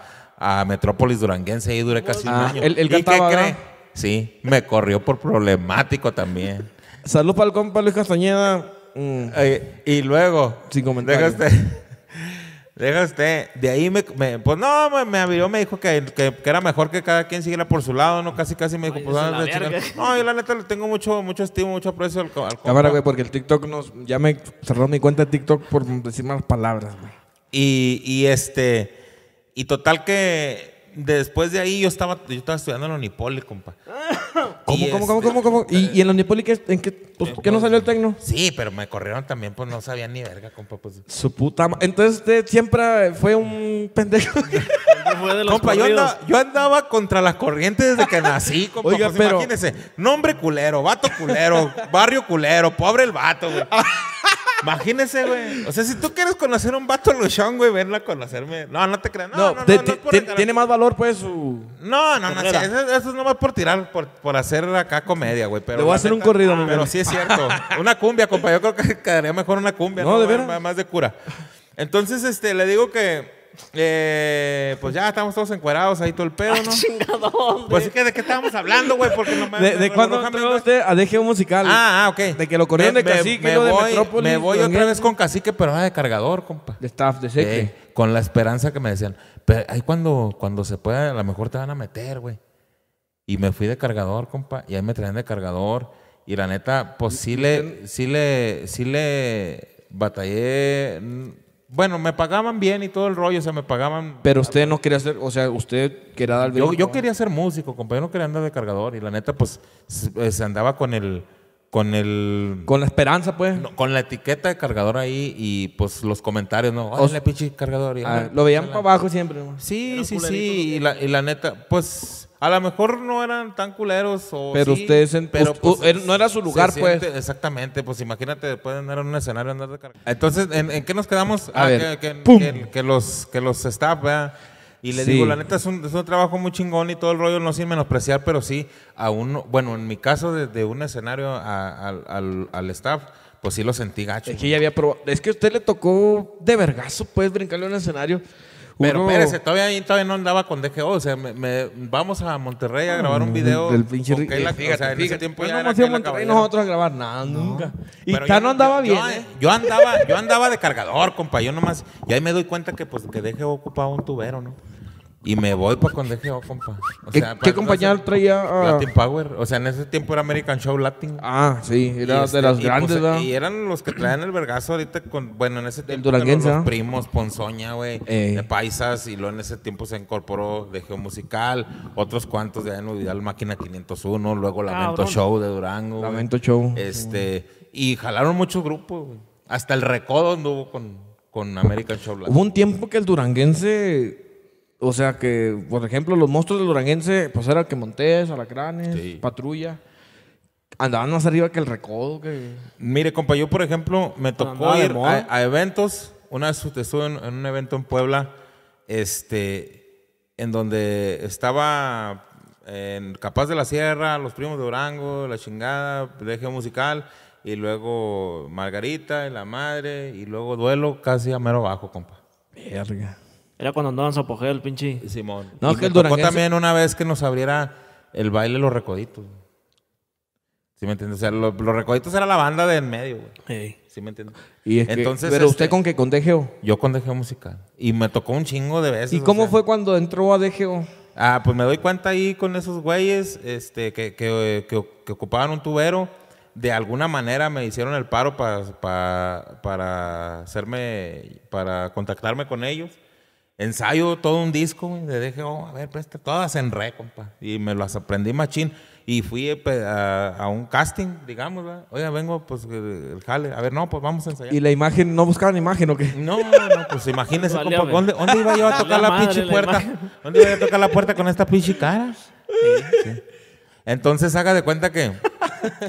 Metrópolis Duranguense y duré casi un ah, año. el qué Sí, me corrió por problemático también. Salud para el compa Luis Castañeda. Mm. Eh, y luego, Sin dejaste, Deja usted. De ahí me. pues no, me, me me dijo que, que, era mejor que cada quien siguiera por su lado, ¿no? Casi, casi me dijo, pues ah, No, yo la neta le tengo mucho, mucho estimo mucho aprecio al, Cámara, güey, porque el TikTok nos. Ya me cerró mi cuenta de TikTok por decir malas palabras, güey. Y, y este. Y total que después de ahí yo estaba, yo estaba estudiando en la Unipoli, compa. ¿Cómo, cómo, este, cómo, cómo, ¿Y, eh, y en la Unipoli qué, en qué, pues, ¿qué no salió el tecno? Sí, pero me corrieron también, pues no sabía ni verga, compa. Pues. Su puta Entonces usted siempre fue un pendejo. compa, yo andaba, yo andaba, contra las corrientes desde que nací, compa. Pues, imagínese, nombre culero, vato culero, barrio culero, pobre el vato, güey. Imagínese, güey. O sea, si tú quieres conocer un vato luchón, güey, verla conocerme. No, no te creas. No, no, no, tiene más valor, pues, su. No, no, no. eso, no es por tirar, por, por hacer acá comedia, güey. Pero Le voy a hacer un corrido, Pero sí es cierto. una cumbia, compa. Yo creo que quedaría mejor una cumbia. No, de Más de cura. Entonces, este, le digo que eh, pues ya estamos todos encuerados ahí todo el pedo, ah, ¿no? pues es que de qué estábamos hablando, güey, porque no me. ¿De, cuándo entró a DG musical? Ah, ah, ok. De que lo corrieron de cacique, me, de Metrópolis. Me voy otra vez con cacique, pero nada, de cargador, compa. De staff, de seque. con la esperanza que me decían. Pero ahí cuando, cuando se pueda, a lo mejor te van a meter, güey. Y me fui de cargador, compa. Y ahí me traían de cargador. Y la neta, pues sí le, sí le batallé bueno, me pagaban bien y todo el rollo, o sea, me pagaban. Pero usted no quería ser, o sea, usted quería dar. Yo, yo quería ser músico, compañero, no quería andar de cargador y la neta, pues, se eh, andaba con el. Con el. Con la esperanza, pues. con la etiqueta de cargador ahí y pues los comentarios, ¿no? Oye, pinche cargador. Y, ah, lo veían para abajo siempre, ¿no? Sí, sí, sí. Y la, y la neta, pues a lo mejor no eran tan culeros o Pero ustedes en, pero pues, no era su lugar, pues. exactamente, pues imagínate, pueden andar en un escenario andar de carga. Entonces, ¿en, qué nos quedamos? A ah, Que, los que los staff, ¿verdad? Y le digo, la neta es un, trabajo muy chingón y todo el rollo, no sin menospreciar, pero sí aún bueno, en mi caso, desde de un escenario al, al staff, pues sí lo sentí gacho. Es que ya había probado. Es que usted le tocó de vergazo, pues, brincarle a un escenario. Pero espérese, todavía, todavía no andaba con DGO. O sea, me, vamos a Monterrey a grabar un mm, video. el pinche tiempo pues ya no era hemos Monterrey nosotros a grabar nada, nunca. Y ya no andaba bien, ¿eh? Yo andaba, yo andaba de cargador, compa. Yo nomás, y ahí me doy cuenta que pues que DGO ocupaba un tubero, ¿no? Y me voy para DGO, compa. O ¿qué compañía traía? Ah? Latin Power. O sea, en ese tiempo era American Show Latin. Ah, sí, era de este, las grandes, pues, Y eran los que traían el vergazo ahorita con, bueno, en ese tiempo El duranguense, los primos, Ponzoña, güey, eh. de Paisas, y luego en ese tiempo se incorporó de Musical, otros cuantos de en Máquina 501, luego Lamento Show de Durango. Lamento Show. Este, y jalaron muchos grupos, güey. Hasta el recodo anduvo con, con American Show Latin. Hubo un tiempo que el duranguense o sea que, por ejemplo, los monstruos del Duranguense, pues era que Montes, Alacranes, Patrulla. Andaban más arriba que el recodo. Mire, compa, yo por ejemplo me tocó ir a, eventos. Una vez estuve en, un evento en Puebla, este, en donde estaba en Capaz de la Sierra, Los Primos de Durango, La Chingada, Deje Musical, y luego Margarita, y La Madre, y luego Duelo, casi a mero bajo, compa. Verga. Era cuando andaban su el pinche. Simón. No, que me tocó también una vez que nos abriera el baile Los Recoditos. ¿Sí me entiendes? O sea, Los Recoditos era la banda de en medio, güey. ¿Sí me entiendes? Y Entonces, pero usted este, con qué? con DGO. Yo con DGO musical. Y me tocó un chingo de veces. ¿Y cómo fue cuando entró a DGO? Ah, pues me doy cuenta ahí con esos güeyes este, que, que, que- ocupaban un tubero. De alguna manera me hicieron el paro para hacerme, para contactarme con ellos ensayo todo un disco, y le dije, oh, a ver, presta, todas en re, compa. Y me las aprendí machín. Y fui eh, a, un casting, digamos, Oiga, vengo, pues, el jale. A ver, no, pues vamos a ensayar. ¿Y la imagen? ¿No buscaban imagen o qué? No, no, no pues imagínese, compa, ¿dónde, ¿dónde, iba yo a tocar la, pinche puerta? ¿Dónde iba yo a tocar la puerta con esta pinche cara? Sí, sí. Entonces, haga de cuenta que,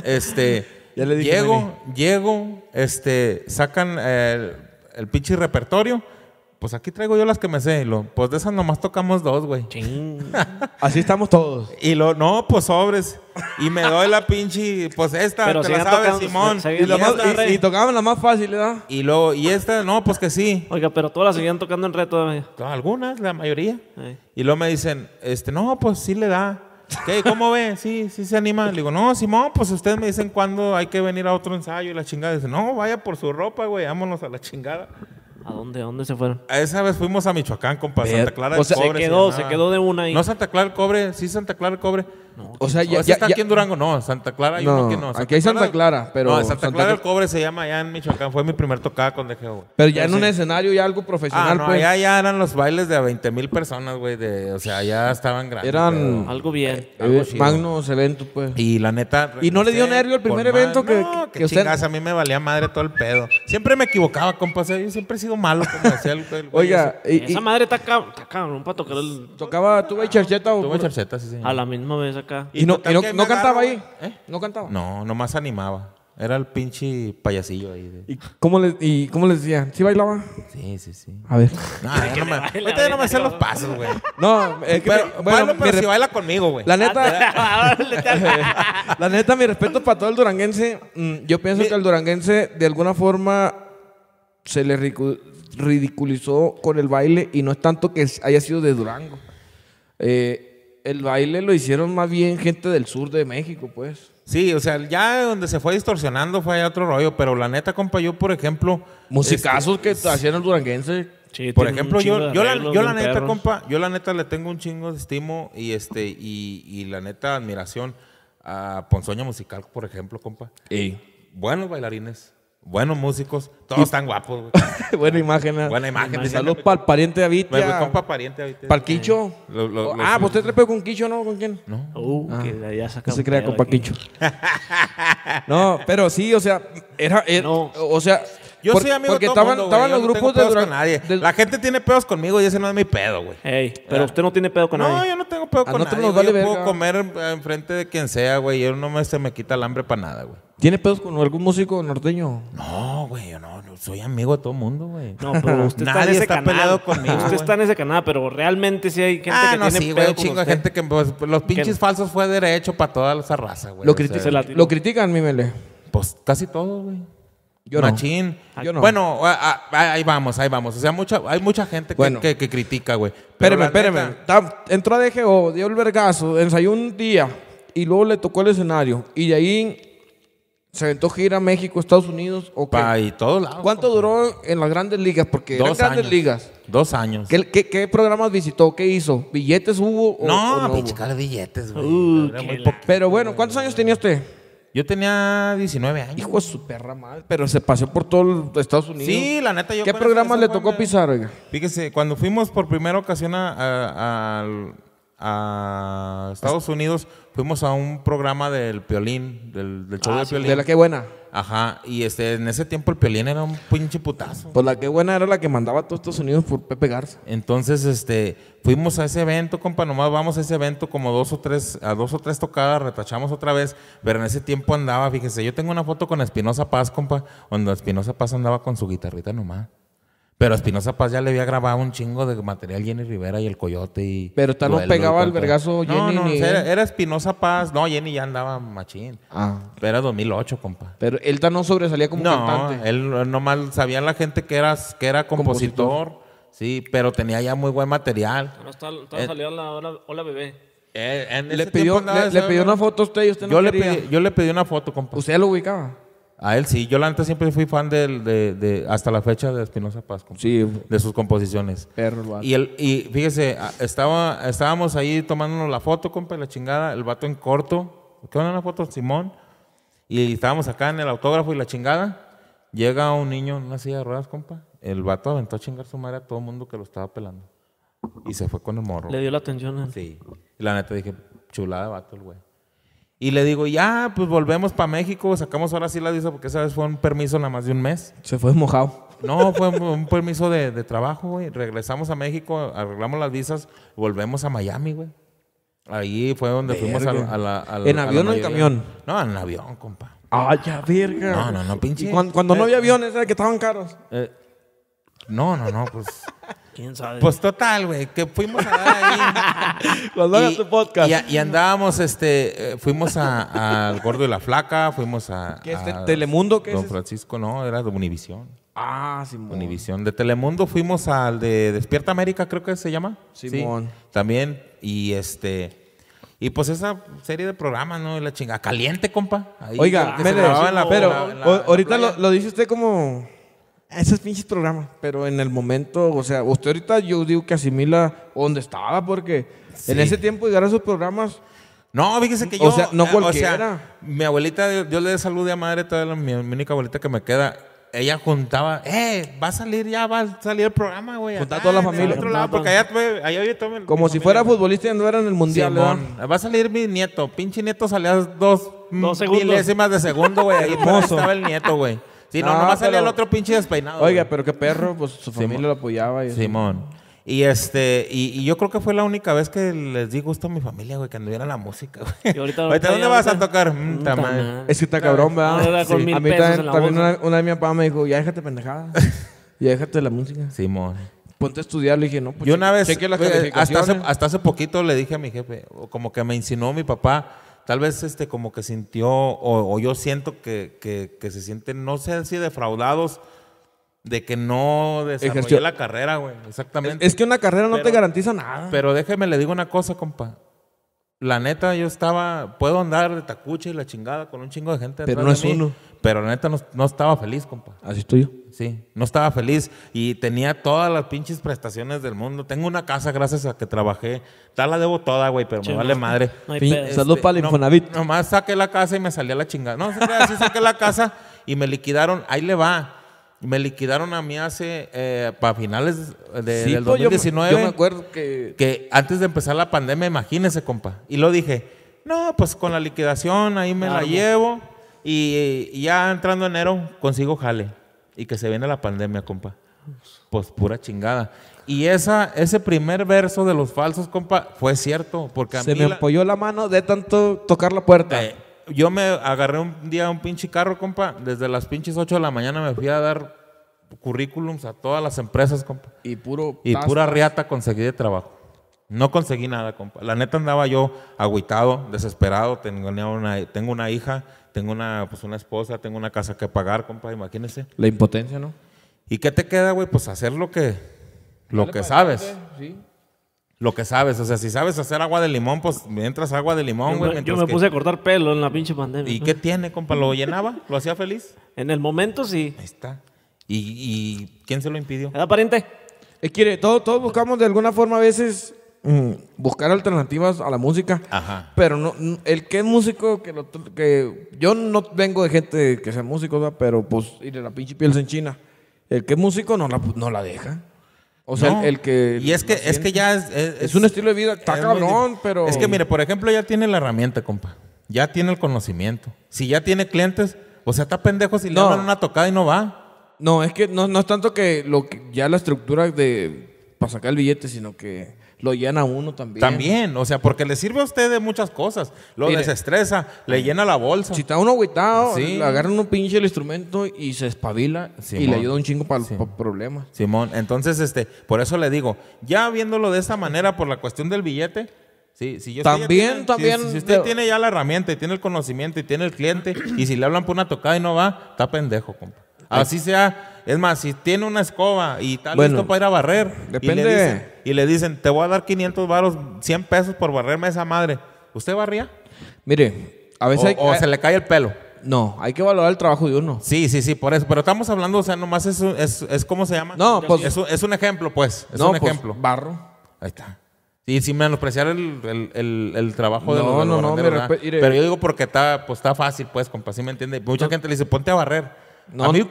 este, llego, llego, este, sacan el, el pinche repertorio pues aquí traigo yo las que me sé. Lo, pues de esas nomás tocamos dos, güey. Así estamos todos. Y lo, no, pues sobres. Y me doy la pinche, pues esta, Pero la sabe Simón. y, la tocaban la más fácil, ¿verdad? Y luego, y esta, no, pues que sí. Oiga, pero todas las seguían tocando en reto. todavía. Algunas, la mayoría. Y luego me dicen, este, no, pues sí le da. ¿Qué? ¿Cómo ve? Sí, sí se anima. Le digo, no, Simón, pues ustedes me dicen cuándo hay que venir a otro ensayo y la chingada. Dice, no, vaya por su ropa, güey, vámonos a la chingada. ¿A dónde, dónde se fueron? esa vez fuimos a Michoacán, compa, Santa Clara del o sea, Cobre. Se quedó, se, quedó de una ahí. No Santa Clara del Cobre, sí Santa Clara del Cobre o sea, ya, ya, está aquí en Durango, no, Santa Clara hay no, uno que no. aquí hay Santa Clara, pero. No, Santa, Clara, el cobre se llama allá en Michoacán, fue mi primer tocada con DGO. Pero ya en un escenario ya algo profesional, ah, no, pues. Allá ya eran los bailes de a 20 mil personas, güey, o sea, ya estaban grandes. Eran. algo bien. Eh, algo eh, magnos eventos, pues. Y la neta. ¿Y no le dio nervio el primer evento que, no, que, que a mí me valía madre todo el pedo. Siempre me equivocaba, compas, yo siempre he sido malo, como Oiga, esa madre está cabrón para tocar el. Tocaba, tuve ah, charcheta o. Tuve charcheta, sí, sí A la misma vez acá. ¿Y, no, no, cantaba ahí? ¿Eh? ¿No cantaba? No, nomás animaba. Era el pinche payasillo ahí. ¿Y, cómo le ¿Y cómo decía? ¿Sí bailaba? Sí, sí, sí. A ver. No, ya no me, no hacen los pasos, güey. No, es que pero, bueno, pero si baila conmigo, güey. La neta. Ah, ah, la neta, mi respeto para todo el duranguense. Mm, yo pienso que el duranguense, de alguna forma, se le ridiculizó con el baile y no es tanto que haya sido de Durango. Eh, el baile lo hicieron más bien gente del sur de México, pues. Sí, o sea, ya donde se fue distorsionando fue otro rollo, pero la neta, compa, yo, por ejemplo. Musicazos este, que hacían el duranguense. por ejemplo, yo, yo, la, neta, compa, yo la neta le tengo un chingo de estimo y este, y, la neta admiración a Ponzoña Musical, por ejemplo, compa. Y Buenos bailarines. Buenos músicos, todos tan están guapos, Buena imagen. Buena imagen. Saludos para el pariente de Avitia. Me voy con para pariente Avitia. ¿Para el Quicho? Eh. Oh, ah, pues usted trepeó con Quicho, ¿no? ¿Con quién? No. Uh, ah. que ya sacamos. No se crea con Paquicho. no, pero sí, o sea, era, eh, no. o sea, yo soy amigo de todo el mundo, estaban Yo los no grupos tengo de pedos con nadie. La gente tiene pedos conmigo y ese no es mi pedo, güey. Ey, pero usted no tiene pedo con nadie No, yo no tengo pedo ah, con nadie. yo puedo comer eh, enfrente de quien sea, güey. Yo no me, se me quita el hambre para nada, güey. ¿Tiene pedos con algún músico norteño? No, güey, yo no, Soy amigo de todo mundo, güey. No, pero usted está en Nadie ese está canal. peleado conmigo, Usted está en ese canal, pero realmente sí hay gente ah, que no, tiene sí, Un chingo gente que pues, los pinches falsos fue derecho para toda esa raza, güey. Lo, critican, mímele. Pues casi todo, güey. Ah, yo Bueno, ahí vamos, ahí vamos. O sea, mucha, hay mucha gente que, critica, güey. espérame espéreme. entró a DGO, dio el vergazo, ensayó un día y luego le tocó el escenario. Y de ahí se aventó gira México, Estados Unidos. Okay. Pa, y todo ¿Cuánto duró en las grandes ligas? Porque Dos grandes ligas. Dos años. ¿Qué, ¿Qué, programas visitó? ¿Qué hizo? ¿Billetes hubo? no, no billetes, uh, pero bueno, ¿cuántos años tenía usted? Yo tenía 19 años. Hijo de su perra Pero se paseó por todo Estados Unidos. Sí, la neta. yo ¿Qué programa le tocó pisar, oiga? Fíjese, cuando fuimos por primera ocasión a Estados pues, Unidos, fuimos a un programa del Piolín, del, show ah, del De la que buena. Ajá, y este, en ese tiempo el Piolín era un pinche putazo. Pues la que buena era la que mandaba a todos estos Unidos por Pepe Garza. Entonces, este, fuimos a ese evento, compa, nomás vamos a ese evento como dos o tres, a dos o tres tocadas, retachamos otra vez, pero en ese tiempo andaba, fíjese, yo tengo una foto con Espinosa Paz, compa, cuando Espinosa Paz andaba con su guitarrita nomás. Pero a Espinosa Paz ya le había grabado un chingo de material Jenny Rivera y el Coyote y. Pero tal no pegaba al vergazo Jenny. No, no, era, era, Espinosa Paz. No, Jenny ya andaba machín. Ah. Pero era 2008, compa. Pero él tan no sobresalía como no, cantante. Él nomás sabía la gente que era, que era compositor, Sí, pero tenía ya muy buen material. está, la hola, hola bebé. Eh, le, pidió, le, pidió una foto a usted y usted yo le Pedí, yo le pedí una foto, compa. ¿Usted lo ubicaba? A él sí, yo la neta siempre fui fan de, hasta la fecha de Espinosa Paz, sí, de sus composiciones. y, el, y fíjese, estaba, estábamos ahí tomándonos la foto, compa, la chingada, el vato en corto, ¿qué onda la foto, Simón? Y estábamos acá en el autógrafo y la chingada, llega un niño en una silla de ruedas, compa, el vato aventó a chingar su madre a todo el mundo que lo estaba pelando. Y se fue con el morro. Le dio la atención a Sí, y la neta dije, chulada de vato el güey. Y le digo, ya, pues volvemos para México, sacamos ahora sí la visa, porque esa vez fue un permiso nada más de un mes. Se fue mojado. No, fue un permiso de, trabajo, güey. Regresamos a México, arreglamos las visas, volvemos a Miami, güey. Ahí fue donde fuimos a, la, ¿En avión o en camión? No, en avión, compa. ¡Ah, ya, verga! No, no, no, pinche. cuando, no había aviones, era que estaban caros. Eh, no, no, no, pues. ¿Quién sabe? Pues total, güey, que fuimos a dar ahí. Cuando y, tu podcast. Y, andábamos, este, eh, fuimos al Gordo y la Flaca, fuimos a. ¿Qué es Telemundo? ¿Qué Don Francisco, no, era de Univisión. Ah, Simón. Univisión. De Telemundo fuimos al de Despierta América, creo que se llama. Simón. también. Y este. Y pues esa serie de programas, ¿no? La chinga caliente, compa. Oiga, pero ahorita lo dice usted como esos pinches programas, pero en el momento, o sea, usted ahorita yo digo que asimila donde estaba, porque en ese tiempo llegar a esos programas. No, fíjese que yo. Eh, o sea, no cualquiera. mi abuelita, yo le saludé a madre, todavía mi única abuelita que me queda. Ella juntaba, eh, va a salir ya, va a salir el programa, güey. Juntar toda la familia. Como si fuera futbolista y no era en el mundial, Va a salir mi nieto. Pinche nieto salía dos, dos milésimas de segundo, güey. Ahí estaba el nieto, güey. Sí, no, no nomás salía el otro pinche despeinado. Oiga, pero qué perro, pues su familia lo apoyaba. Y Simón. Y este, y, yo creo que fue la única vez que les di gusto a mi familia, güey, que anduviera la música, güey. ahorita, ¿dónde vas a tocar? Mm, mm, está Es que está cabrón, ¿verdad? A mí también, una, de mi papá me dijo, ya déjate pendejada. ya déjate la música. Simón. Ponte a estudiar, le dije, no, pues. Yo una vez, hasta, hace, hasta hace poquito le dije a mi jefe, como que me insinuó mi papá tal vez este, como que sintió, o, yo siento que, se sienten, no sé si defraudados de que no desarrollé la carrera, güey. Exactamente. Es, que una carrera no te garantiza nada. Pero déjeme, le digo una cosa, compa la neta, yo estaba, puedo andar de tacuche y la chingada con un chingo de gente. Pero no es uno. Pero la neta no, estaba feliz, compa. Así estoy yo. Sí, no estaba feliz y tenía todas las pinches prestaciones del mundo. Tengo una casa gracias a que trabajé. Tal la debo toda, güey, pero me vale madre. No este, para el Infonavit. nomás saqué la casa y me salí a la chingada. No, sí saqué la casa y me liquidaron. Ahí le va me liquidaron a mí hace, eh, para finales del 2019. Pues, yo, me acuerdo que... Que antes de empezar la pandemia, imagínese, compa. Y lo dije, no, pues con la liquidación ahí me la llevo. Y, ya entrando enero, consigo jale. Y que se viene la pandemia, compa. Pues pura chingada. Y esa, ese primer verso de los falsos, compa, fue cierto. Porque a se me apoyó la mano de tanto tocar la puerta. Eh, yo me agarré un día un pinche carro, compa. Desde las pinches 8 de la mañana me fui a dar currículums a todas las empresas, compa. Y puro. Y pura riata conseguí de trabajo. No conseguí nada, compa. La neta andaba yo agüitado, desesperado. Tengo una, tengo una hija, tengo una, pues, una esposa, tengo una casa que pagar, compa. Imagínese. La impotencia, ¿no? ¿Y qué te queda, güey? Pues hacer lo que, lo que sabes. Sí lo que sabes. O sea, si sabes hacer agua de limón, pues mientras agua de limón, güey. Yo, me, puse a cortar pelo en la pinche pandemia. ¿Y qué tiene, compa? ¿Lo llenaba? ¿Lo hacía feliz? En el momento sí. Ahí está. ¿Y, quién se lo impidió? El aparente. Eh, quiere, todos, buscamos de alguna forma a veces mm, buscar alternativas a la música. Ajá. Pero no, el que es músico, que, que yo no vengo de gente que sea músico, pero pues ir de la pinche piel en China. El que es músico no la, pues, no la deja. O sea, el, que. Y es que, es que ya es, es, un estilo de vida, está cabrón, pero. Es que mire, por ejemplo, ya tiene la herramienta, compa. Ya tiene el conocimiento. Si ya tiene clientes, o sea, está pendejo si le dan una tocada y no va. No, es que no, no es tanto que, lo que ya la estructura de. para sacar el billete, sino que lo llena uno también. También, o sea, porque le sirve a usted de muchas cosas. Lo desestresa, le llena la bolsa. Si está uno agüitado, sí. agarra uno pinche el instrumento y se espabila y le ayuda un chingo para los problemas. Simón, entonces, este, por eso le digo, ya viéndolo de esa manera, por la cuestión del billete, Sí, si yo también, también. Si, usted tiene ya la herramienta y tiene el conocimiento y tiene el cliente y si le hablan por una tocada y no va, está pendejo, compa. Así sea es más, si tiene una escoba y está listo para ir a barrer. Depende. Y le, dicen, te voy a dar 500 varos, 100 pesos por barrerme esa madre. ¿Usted barría? Mire, a veces... O, o se le cae el pelo. No, hay que valorar el trabajo de uno. Sí, sí, sí, por eso. Pero estamos hablando, o sea, nomás es, es, es se llama? No, pues-, pues... Es un, ejemplo, pues. Es un pues, ejemplo. barro. Ahí está. Y sin menospreciar el, trabajo de los No, no, no, Pero yo digo porque está, pues, está fácil, pues, compa, si me entiende? Mucha gente le dice, ponte a barrer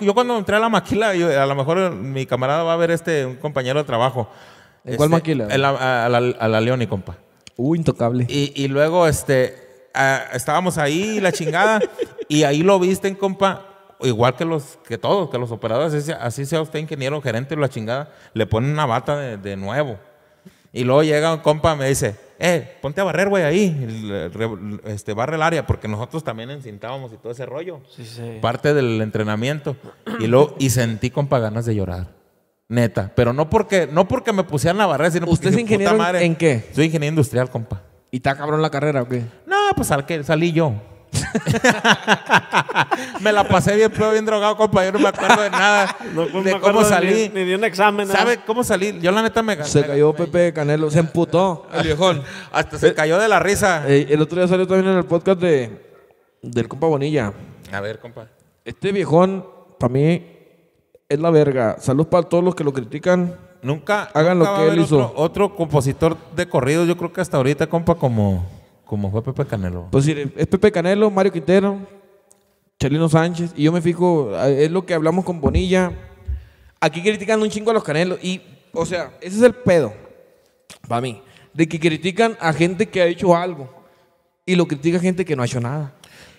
yo cuando entré a la maquila, a lo mejor eh, mi camarada va a ver este, un compañero de trabajo. cuál este, maquila? a, la, a, la, compa. Uh, intocable. Y, luego, este, estábamos ahí, la chingada, y ahí lo en compa, igual que los, que todos, que los operadores, así, sea usted ingeniero, gerente, la chingada, le ponen una bata de, de nuevo. Y luego llega un compa, me dice, eh, ponte a barrer, güey, ahí, este, barre el área, porque nosotros también encintábamos y todo ese rollo. Sí, sí. Parte del entrenamiento. Y luego, y sentí compa, ganas de llorar. Neta, pero no porque, no porque me pusieran a barrer, sino porque. ¿Usted es ingeniero en qué? Soy ingeniero industrial, compa. ¿Y está cabrón la carrera o qué? No, pues salí yo. me la pasé bien bien drogado, compa. Yo no me acuerdo de nada. de cómo salí. Ni, di un examen. ¿Sabe cómo salí? Yo la neta me Se cayó Pepe Canelo, se emputó. El viejón. Hasta se eh, cayó de la risa. Eh, el otro día salió también en el podcast de, del compa Bonilla. A ver, compa. Este viejón, para mí, es la verga. Salud para todos los que lo critican. Nunca. Hagan lo que él hizo. Otro, compositor de corrido yo creo que hasta ahorita, compa, como como fue Pepe Canelo. Pues sí, es Pepe Canelo, Mario Quintero, Chelino Sánchez. Y yo me fijo, eh, es lo que hablamos con Bonilla. Aquí critican un chingo a los Canelos. Y, o sea, ese es el pedo. Para mí. De que critican a gente que ha hecho algo. Y lo critica gente que no ha hecho nada.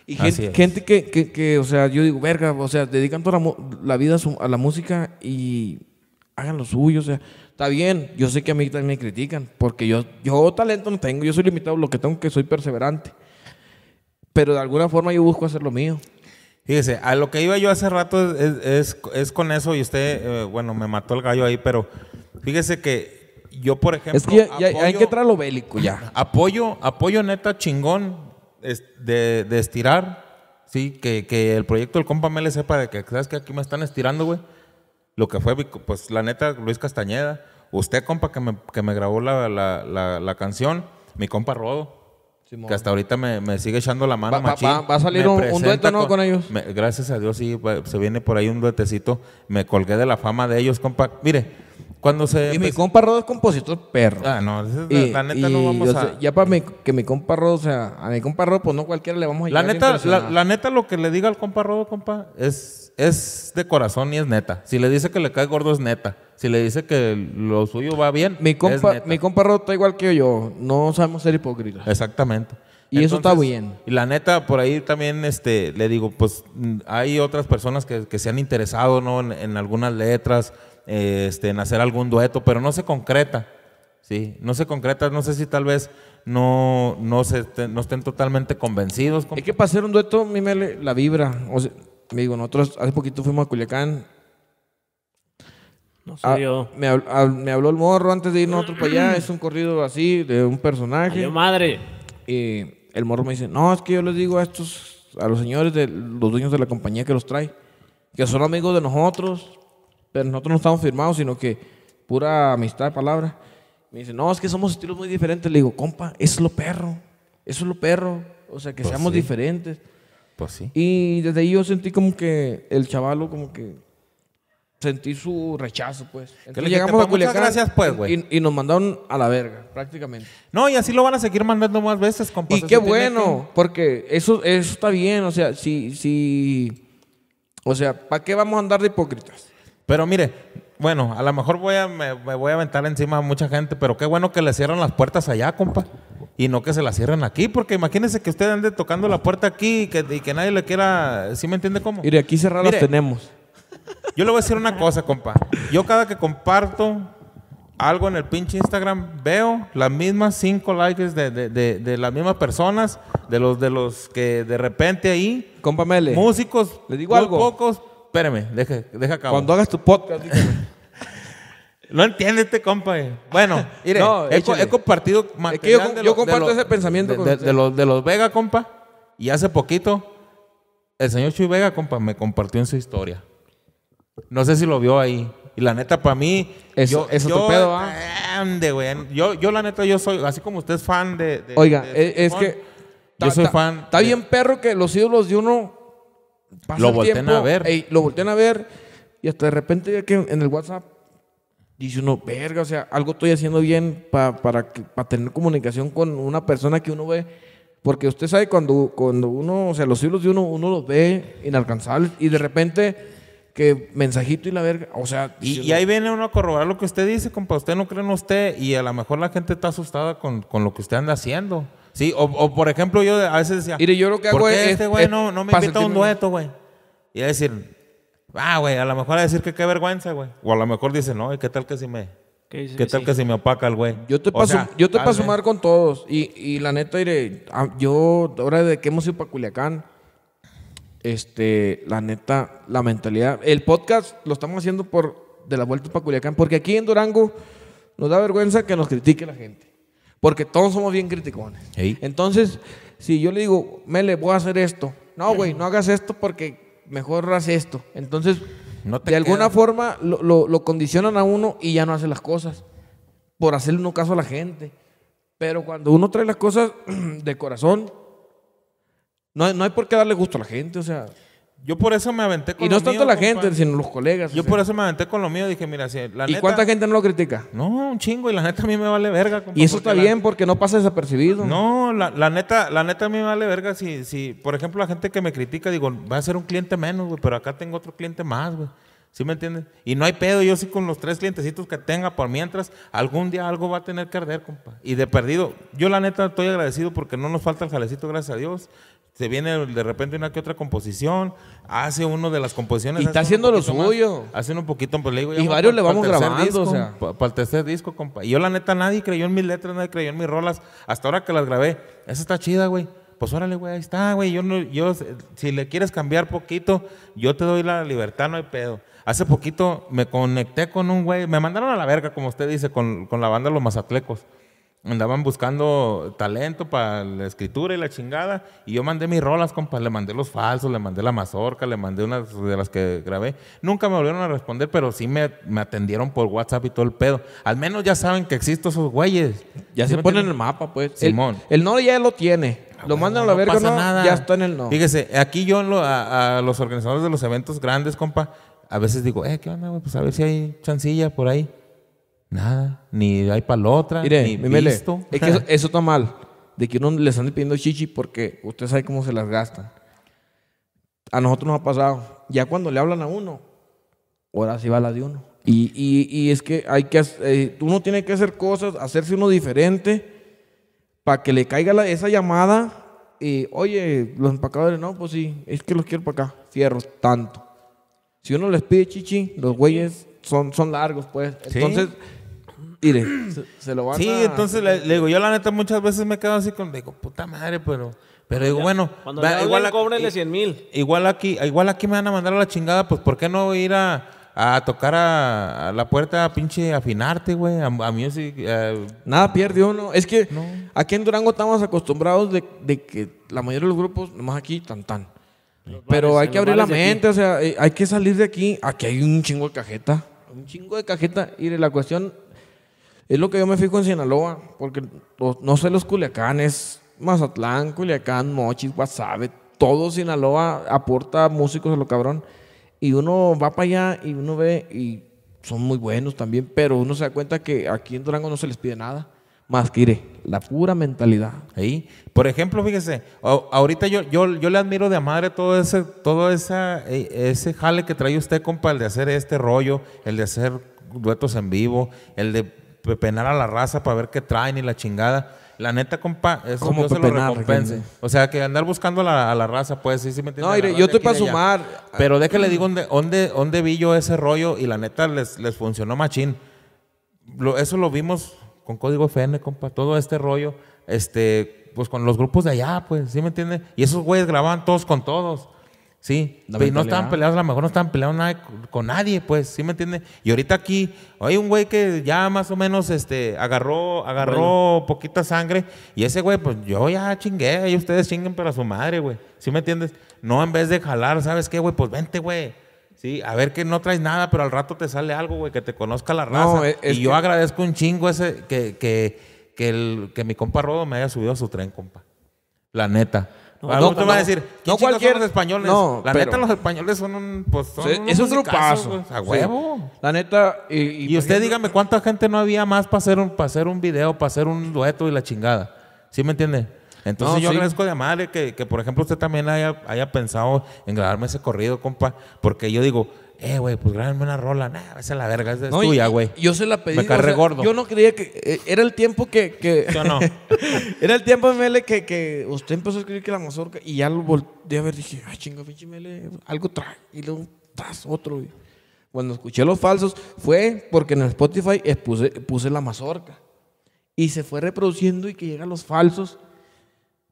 Y gente, que, o sea, yo digo, verga, o sea, dedican toda la, vida a la música y hagan lo suyo, o sea, está bien, yo sé que a mí también me critican, porque yo, yo talento no tengo, yo soy limitado, lo que tengo que soy perseverante, pero de alguna forma yo busco hacer lo mío. Fíjese, a lo que iba yo hace rato es, es, con eso y usted, eh, bueno, me mató el gallo ahí, pero fíjese que yo, por ejemplo... Es hay que entrar lo bélico ya. Apoyo, apoyo neta chingón de, de estirar, sí, que, que el proyecto del compa me le sepa de que, ¿sabes que Aquí me están estirando, güey lo que fue, pues la neta, Luis Castañeda, usted, compa, que me, que me grabó la, canción, mi compa Rodo. Que hasta ahorita me, sigue echando la mano, va, Va, a salir un, dueto, ¿no? Con, ellos. gracias a Dios, sí, se viene por ahí un duetecito. Me colgué de la fama de ellos, compa. Mire, cuando se. Y mi compa Rodo es compositor perro. Ah, no, la, neta no vamos a. ya para mi, que mi compa Rodo, o sea, a mi compa Rodo, pues no cualquiera le vamos a La neta, la, la, neta, lo que le diga al compa Rodo, compa, es es de corazón y es neta. Si le dice que le cae gordo es neta. Si le dice que lo suyo va bien, mi compa, es Mi compa Roto, igual que yo. No sabemos ser hipócritas. Exactamente. Y eso está bien. Y la neta, por ahí también este, le digo, pues mm, hay otras personas que, se han interesado ¿no? en, algunas letras, eh, este, en hacer algún dueto, pero no se concreta. Sí, no se concreta, no sé si tal vez no, no, no estén totalmente convencidos. Hay que para hacer un dueto, mí me la vibra. O me digo, nosotros hace poquito fuimos a Culiacán. No sé ah, yo. Me, me, habló el morro antes de ir nosotros para allá. Es un corrido así de un personaje. madre! Y el morro me dice, no, es que yo les digo a estos, a los señores, de, los dueños de la compañía que los trae, que son amigos de nosotros, pero nosotros no estamos firmados, sino que pura amistad, de palabra. Me dice, no, es que somos estilos muy diferentes. Le digo, compa, eso es lo perro. Eso es lo perro. O sea, que pues seamos diferentes. Pues y desde ahí yo sentí como que el chavalo, como que sentí su rechazo, pues. Entonces llegamos a pues, gracias, pues, güey. Y, nos mandaron a la verga, prácticamente. No, y así lo van a seguir mandando más veces, compadre Y qué bueno, porque eso, está bien, o sea, si, si. O sea, ¿para qué vamos a andar de hipócritas? Pero mire, bueno, a lo mejor voy a, me, voy a aventar encima a mucha gente, pero qué bueno que le cierran las puertas allá, compa. Y no que se las cierren aquí, porque imagínense que usted ande tocando la puerta aquí y que, que nadie le quiera. ¿Sí me entiende cómo? Mire, aquí cerrar tenemos. Yo le voy a decir una cosa, compa. Yo cada que comparto algo en el pinche Instagram, veo las mismas cinco likes de, las mismas personas, de los de los que de repente ahí. Compa Mele. Músicos. Le digo algo. pocos, Espérame, deja, deja Cuando hagas tu podcast, No entiende este compa. Eh. Bueno, he, compartido yo, comparto ese pensamiento de, los, de los Vega, compa. Y hace poquito, el señor Chuy Vega, compa, me compartió en su historia. No sé si lo vio ahí. Y la neta, para mí. Eso- yo, yo- pedo, ¿ah? Yo, la neta, yo soy. Así como usted es fan de. Oiga, e- es, que. Yo soy fan Está bien perro que los ídolos de uno lo volteen a ver. lo voltean a ver y hasta de repente ya que en el WhatsApp dice uno, verga, o sea, algo estoy haciendo bien para, para tener comunicación con una persona que uno ve. Porque usted sabe cuando, cuando uno, o sea, los hilos de uno, uno los ve inalcanzables y de repente que mensajito y la verga, o sea... Y, ahí viene uno a corroborar lo que usted dice, compa, usted no cree en usted y a lo mejor la gente está asustada con, con lo que usted anda haciendo. Sí, o, o, por ejemplo, yo a veces decía. Este güey no, me invita un dueto, güey. Y a decir, ah, güey, a lo mejor a decir que qué vergüenza, güey. O a lo mejor dice, no, ¿qué tal que si me. ¿Qué, tal que si me opaca el güey? Yo te paso, yo te paso sumar con todos. Y, y la neta, mire, ah, yo, ahora de que hemos ido para Culiacán, este, la neta, la mentalidad. El podcast lo estamos haciendo por de la vuelta para Culiacán, porque aquí en Durango nos da vergüenza que nos critique la gente. Porque todos somos bien criticones. Entonces, si yo le digo, Mele, voy a hacer esto. No, güey, no hagas esto porque mejor haz esto. Entonces, de alguna forma lo, condicionan a uno y ya no hace las cosas. Por hacerle un caso a la gente. Pero cuando uno trae las cosas de corazón, no, no hay por qué darle gusto a la gente. O sea, yo por eso me aventé con Y no tanto la gente, sino los colegas. Yo por eso me aventé con lo mío. Dije, mira, si la ¿Y cuánta gente no lo critica? No, un chingo. Y la neta a mí me vale verga. y eso está bien porque no pasa desapercibido. No, la, neta la neta a mí me vale verga. Si, si, por ejemplo, la gente que me critica, digo, va a ser un cliente menos, güey. Pero acá tengo otro cliente más, güey. ¿Sí me entiendes? Y no hay pedo, yo sí con los tres clientecitos que tenga, por mientras, algún día algo va a tener que arder, compa. Y de perdido, yo la neta estoy agradecido porque no nos falta el jalecito, gracias a Dios se viene de repente una que otra composición, hace uno de las composiciones. Y está haciendo lo suyo. hace un poquito, pues le digo. Y varios pues, le vamos grabando, Para el tercer disco, compa. Y yo, la neta, nadie creyó en mis letras, nadie creyó en mis rolas. Hasta ahora que las grabé, esa está chida, güey. Pues órale, güey, ahí está, güey. Yo, no, yo, si le quieres cambiar poquito, yo te doy la libertad, no hay pedo. Hace poquito me conecté con un güey, me mandaron a la verga, como usted dice, con, con la banda Los Mazatlecos andaban buscando talento para la escritura y la chingada. Y yo mandé mis rolas, compa. Le mandé los falsos, le mandé la mazorca, le mandé unas de las que grabé. Nunca me volvieron a responder, pero sí me, atendieron por WhatsApp y todo el pedo. Al menos ya saben que existo esos güeyes. Ya se ponen el mapa, pues. Simón. El, no ya lo tiene. Ah, lo mandan a ver no no, nada. ya está en el no. Fíjese, aquí yo a, los organizadores de los eventos grandes, compa, a veces digo, eh, ¿qué onda, güey? Pues a ver si hay chancilla por ahí. Nada, ni hay para la otra, Mire, ni Es que eso, está mal, de que uno les ande pidiendo chichi porque usted sabe cómo se las gastan. A nosotros nos ha pasado. Ya cuando le hablan a uno, ahora sí va la de uno. Y, es que hay que eh, uno tiene que hacer cosas, hacerse uno diferente para que le caiga esa llamada. y Oye, los empacadores, no, pues sí, es que los quiero para acá, fierros, tanto. Si uno les pide chichi, los güeyes son, son largos, pues. Entonces. Mire, se, se, lo van sí, entonces le, digo, yo la neta muchas veces me quedo así con, digo, puta madre, pero... Pero digo, bueno, igual 100 mil. Igual aquí, igual aquí me van a mandar a la chingada, pues ¿por qué no ir a, a tocar a, la puerta a pinche afinarte, güey? A, mí music, eh, Nada pierde uno. Es que aquí en Durango estamos acostumbrados de, de, que la mayoría de los grupos, nomás aquí, tan tan. Pero hay que abrir la mente, o sea, eh, hay que salir de aquí. Aquí hay un chingo de cajeta. Un chingo de cajeta. Y la cuestión es lo que yo me fijo en Sinaloa, porque no sé los culiacanes, Mazatlán, Culiacán, Mochis, Guasave, todo Sinaloa aporta músicos a lo cabrón. Y uno va para allá y uno ve y son muy buenos también, pero uno se da cuenta que aquí en Durango no se les pide nada más que iré, la pura mentalidad. Ahí, por ejemplo, fíjese, ahorita yo, yo, yo le admiro de madre todo ese, todo esa, e, ese jale que trae usted, compa, el de hacer este rollo, el de hacer duetos en vivo, el de penar a la raza para ver qué traen y la chingada. La neta, compa, eso Como Dios se lo recompense. O sea, que andar buscando a la, raza, pues, sí, sí me entiendes. No, yo estoy para sumar. Pero ah, déjale, mm. digo, ¿dónde, dónde, dónde vi yo ese rollo? Y la neta, les, les funcionó machín. eso lo vimos con Código FN, compa, todo este rollo, este, pues con los grupos de allá, pues, ¿sí me entiende Y esos güeyes grababan todos con todos. Sí, no pues, estaban peleados, a lo mejor no estaban peleados con nadie, pues, ¿sí me entiendes? Y ahorita aquí hay un güey que ya más o menos este, agarró, agarró poquita sangre y ese güey, pues yo ya chingué y ustedes chinguen para su madre, güey, ¿sí me entiendes? No en vez de jalar, ¿sabes qué, güey? Pues vente, güey. Sí, a ver que no traes nada, pero al rato te sale algo, güey, que te conozca la raza. y yo agradezco un chingo ese que, que, el, que mi compa Rodo me haya subido a su tren, compa. La neta. Ah, no, no, decir, no cualquier son españoles? No, la neta, los españoles son un. Pues, es un paso a huevo. La neta. Y, y, usted dígame cuánta gente no había más para hacer, un, para hacer un video, para hacer un dueto y la chingada. ¿Sí me entiende? Entonces yo agradezco de madre que, que, por ejemplo, usted también haya, haya pensado en grabarme ese corrido, compa, porque yo digo, eh, güey, pues grábenme una rola. esa es la verga, esa es tuya, güey. Yo se la pedí. Me gordo. Yo no creía que. Eh, era el tiempo que. que yo no. era el tiempo, Mele, que, que usted empezó a escribir que la mazorca y ya lo volteé a ver. Dije, ah chinga, pinche Mele, algo trae. Y luego, tras, otro, Cuando escuché los falsos, fue porque en el Spotify puse, puse la mazorca. Y se fue reproduciendo y que llegan los falsos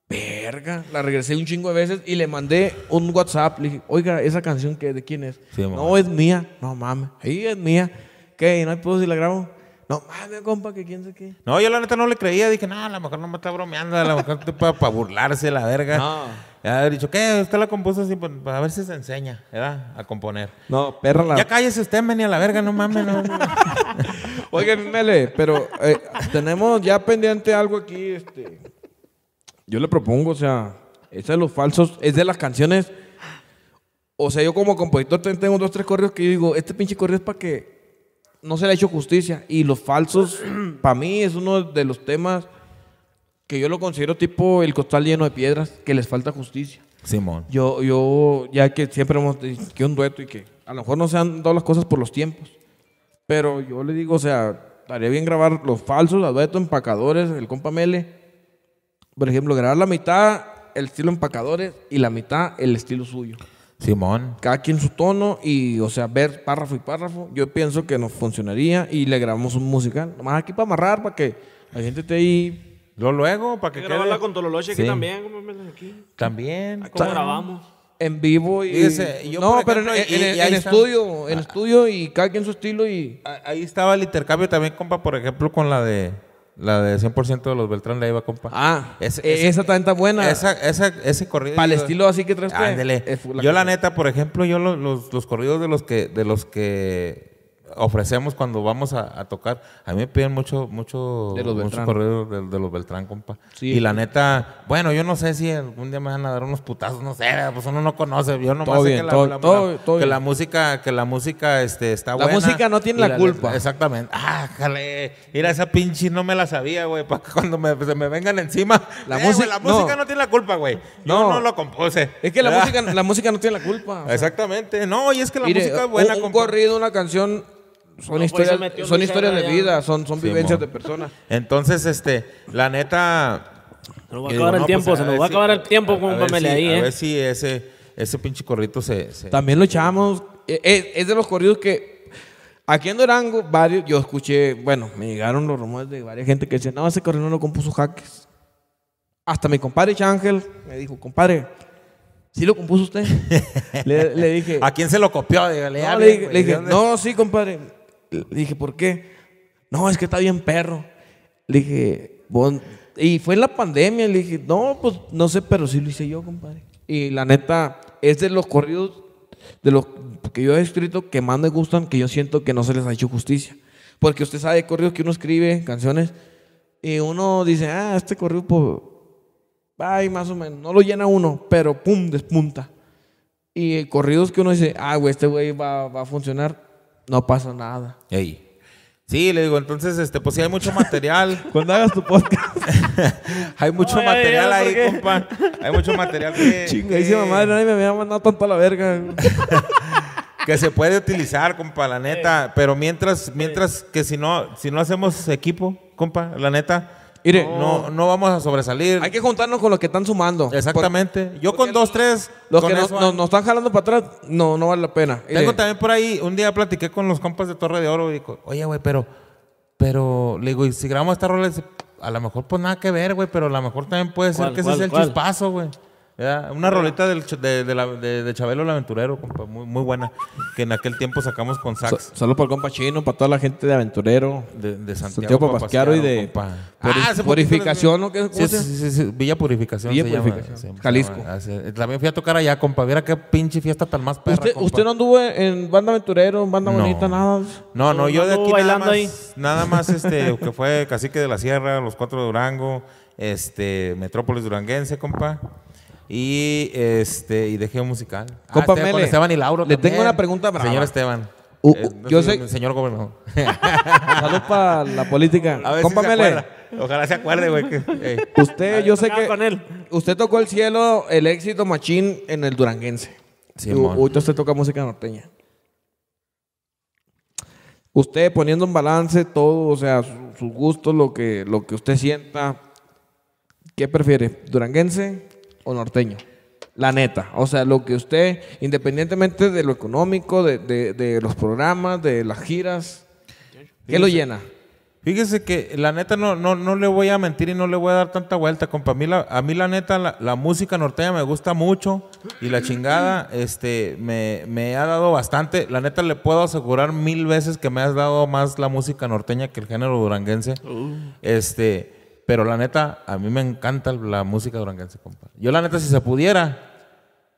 verga, la regresé un chingo de veces y le mandé un WhatsApp. Le dije, oiga, esa canción que de quién es. no, es mía. No mames. Ahí es mía. ¿Qué? ¿No hay puedo si la grabo? No mames, compa, que quién sé qué. No, yo la neta no le creía. Dije, no, a lo mejor no me está bromeando. A lo mejor para, para burlarse, la verga. No. Ya haber dicho, ¿qué? Usted la compuso así para pues, pues, ver si se enseña, ¿verdad? A componer. No, perra la. Ya cállese usted, venía a la verga, no mames, no. Oiga, Mele, pero eh, tenemos ya pendiente algo aquí, este. Yo le propongo, o sea, esa de los falsos, es de las canciones. O sea, yo como compositor tengo dos, tres correos que yo digo, este pinche correo es para que no se le ha hecho justicia. Y los falsos, para mí, es uno de los temas que yo lo considero tipo el costal lleno de piedras, que les falta justicia. Simón. Yo, yo, ya que siempre hemos dicho que un dueto y que a lo mejor no se han dado las cosas por los tiempos. Pero yo le digo, o sea, estaría bien grabar los falsos, a dueto, empacadores, el compa Mele por ejemplo, grabar la mitad el estilo empacadores y la mitad el estilo suyo. Simón. Cada quien su tono y, o sea, ver párrafo y párrafo. Yo pienso que nos funcionaría y le grabamos un musical. Nomás aquí para amarrar, para que la gente esté ahí. luego, para que grabarla con Tololoche aquí también. También. Ah, ¿Cómo grabamos? En vivo y... no, pero en, estudio, en ah. estudio y cada quien su estilo y... Ahí estaba el intercambio también, compa, por ejemplo, con la de la de 100% de los Beltrán Leiva, compa. Ah, e- esa también buena. Esa, ese corrido. Para el estilo así que traes. Pues. Ándele. yo, la neta, por ejemplo, yo los, los, corridos de los que, de los que ofrecemos cuando vamos a, tocar. A mí me piden mucho, mucho, de los de, los Beltrán, compa. y la neta, bueno, yo no sé si algún día me van a dar unos putazos, no sé, pues uno no conoce. Yo nomás sé que, la, música, que la música este, está buena. La música no tiene la, culpa. Exactamente. Ah, jale, mira, esa pinche no me la sabía, güey, para que cuando me, se me vengan encima. La, ah. música, la música no. tiene la culpa, güey. No. Yo no lo compuse. Es que la música, la música no tiene la culpa. Exactamente. No, y es que la música es buena. Un, un corrido, una canción son pues, historias, de vida, son, son vivencias de personas. Entonces, este, la neta. Nos va a acabar el tiempo, se nos va a acabar el tiempo con un si, ahí, ¿eh? A ver si ese, ese pinche corrito se, También lo echamos. Eh, eh, es, de los corridos que. Aquí en Durango, varios, yo escuché, bueno, me llegaron los rumores de varias gente que decía, no, ese corrido no lo compuso Jaques. Hasta mi compadre Changel me dijo, compadre, ¿Sí lo compuso usted? le, dije. ¿A quién se lo copió? Ah, le, dije, no, sí, compadre. Le dije, ¿por qué? No, es que está bien perro. Le dije, y fue en la pandemia. Le dije, no, pues no sé, pero sí lo hice yo, compadre. Y la neta, es de los corridos, de los que yo he escrito, que más me gustan, que yo siento que no se les ha hecho justicia. Porque usted sabe, corridos que uno escribe, canciones, y uno dice, ah, este corrido, pues, ay, más o menos, no lo llena uno, pero pum, despunta. Y corridos que uno dice, ah, güey, este güey va, va a funcionar, no pasa nada. Ey. Sí, le digo, entonces, este, pues sí hay mucho material. Cuando hagas tu podcast. hay mucho material ahí, compa. Hay mucho material que. Chingadísima madre, nadie me mandado tanto la verga. que se puede utilizar, compa, la neta. Pero mientras, mientras que si no, si no hacemos equipo, compa, la neta Mire, no. no. vamos a sobresalir. Hay que juntarnos con los que están sumando. Exactamente. Yo con dos, tres. Los que nos, están jalando para atrás, no, no vale la pena. Tengo también por ahí, un día platiqué con los compas de Torre de Oro y digo, oye, güey, pero, pero, le digo, y si grabamos esta rola, a lo mejor pues nada que ver, güey, pero a lo mejor también puede ser que ese sea el chispazo, güey. Una roleta del, de, Chabelo el Aventurero, compa, muy, muy, buena, que en aquel tiempo sacamos con sax. solo por el compa Chino, para toda la gente de Aventurero. De, Santiago, Santiago y de ah, Purificación, Villa Purificación Villa Purificación. Jalisco. Ah, también fui a tocar allá, compa. Viera qué pinche fiesta tan más perra, ¿Usted, ¿Usted no anduvo en Banda Aventurero, en Banda Bonita, nada? No, no, no yo de aquí nada más, nada más este, que fue Cacique de la Sierra, Los Cuatro de Durango, este, Metrópolis Duranguense, compa. Y este y dejé un musical. Ah, Compa Esteban, Esteban y Lauro. Le tengo una pregunta Señor Esteban. Eh, uh, uh, yo soy, Señor gobernador. Salud para la política. A Ojalá se acuerde, güey. Usted, yo sé que. Usted tocó el cielo, el éxito machín en el Duranguense. Sí, usted toca música norteña. Usted poniendo en balance todo, o sea, sus su gustos, lo que, lo que usted sienta. ¿Qué prefiere? ¿Duranguense? o norteño. La neta. O sea, lo que usted, independientemente de lo económico, de, de, de los programas, de las giras, ¿qué lo llena? Fíjese que la neta no, no, no, le voy a mentir y no le voy a dar tanta vuelta, compa. A mí la, a mí la neta la, la, música norteña me gusta mucho y la chingada este, me, me ha dado bastante. La neta le puedo asegurar mil veces que me has dado más la música norteña que el género duranguense. Uh. Este pero la neta, a mí me encanta la música duranguense, compa. Yo la neta, si se pudiera,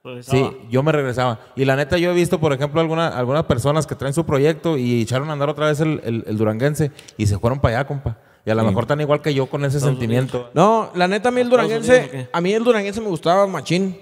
pues, Sí, ah. yo me regresaba. Y la neta, yo he visto, por ejemplo, alguna, algunas personas que traen su proyecto y echaron a andar otra vez el, duranguense y se fueron para allá, compa. Y a lo mejor están igual que yo con ese sentimiento. No, la neta, a mí el duranguense, a mí el duranguense me gustaba machín.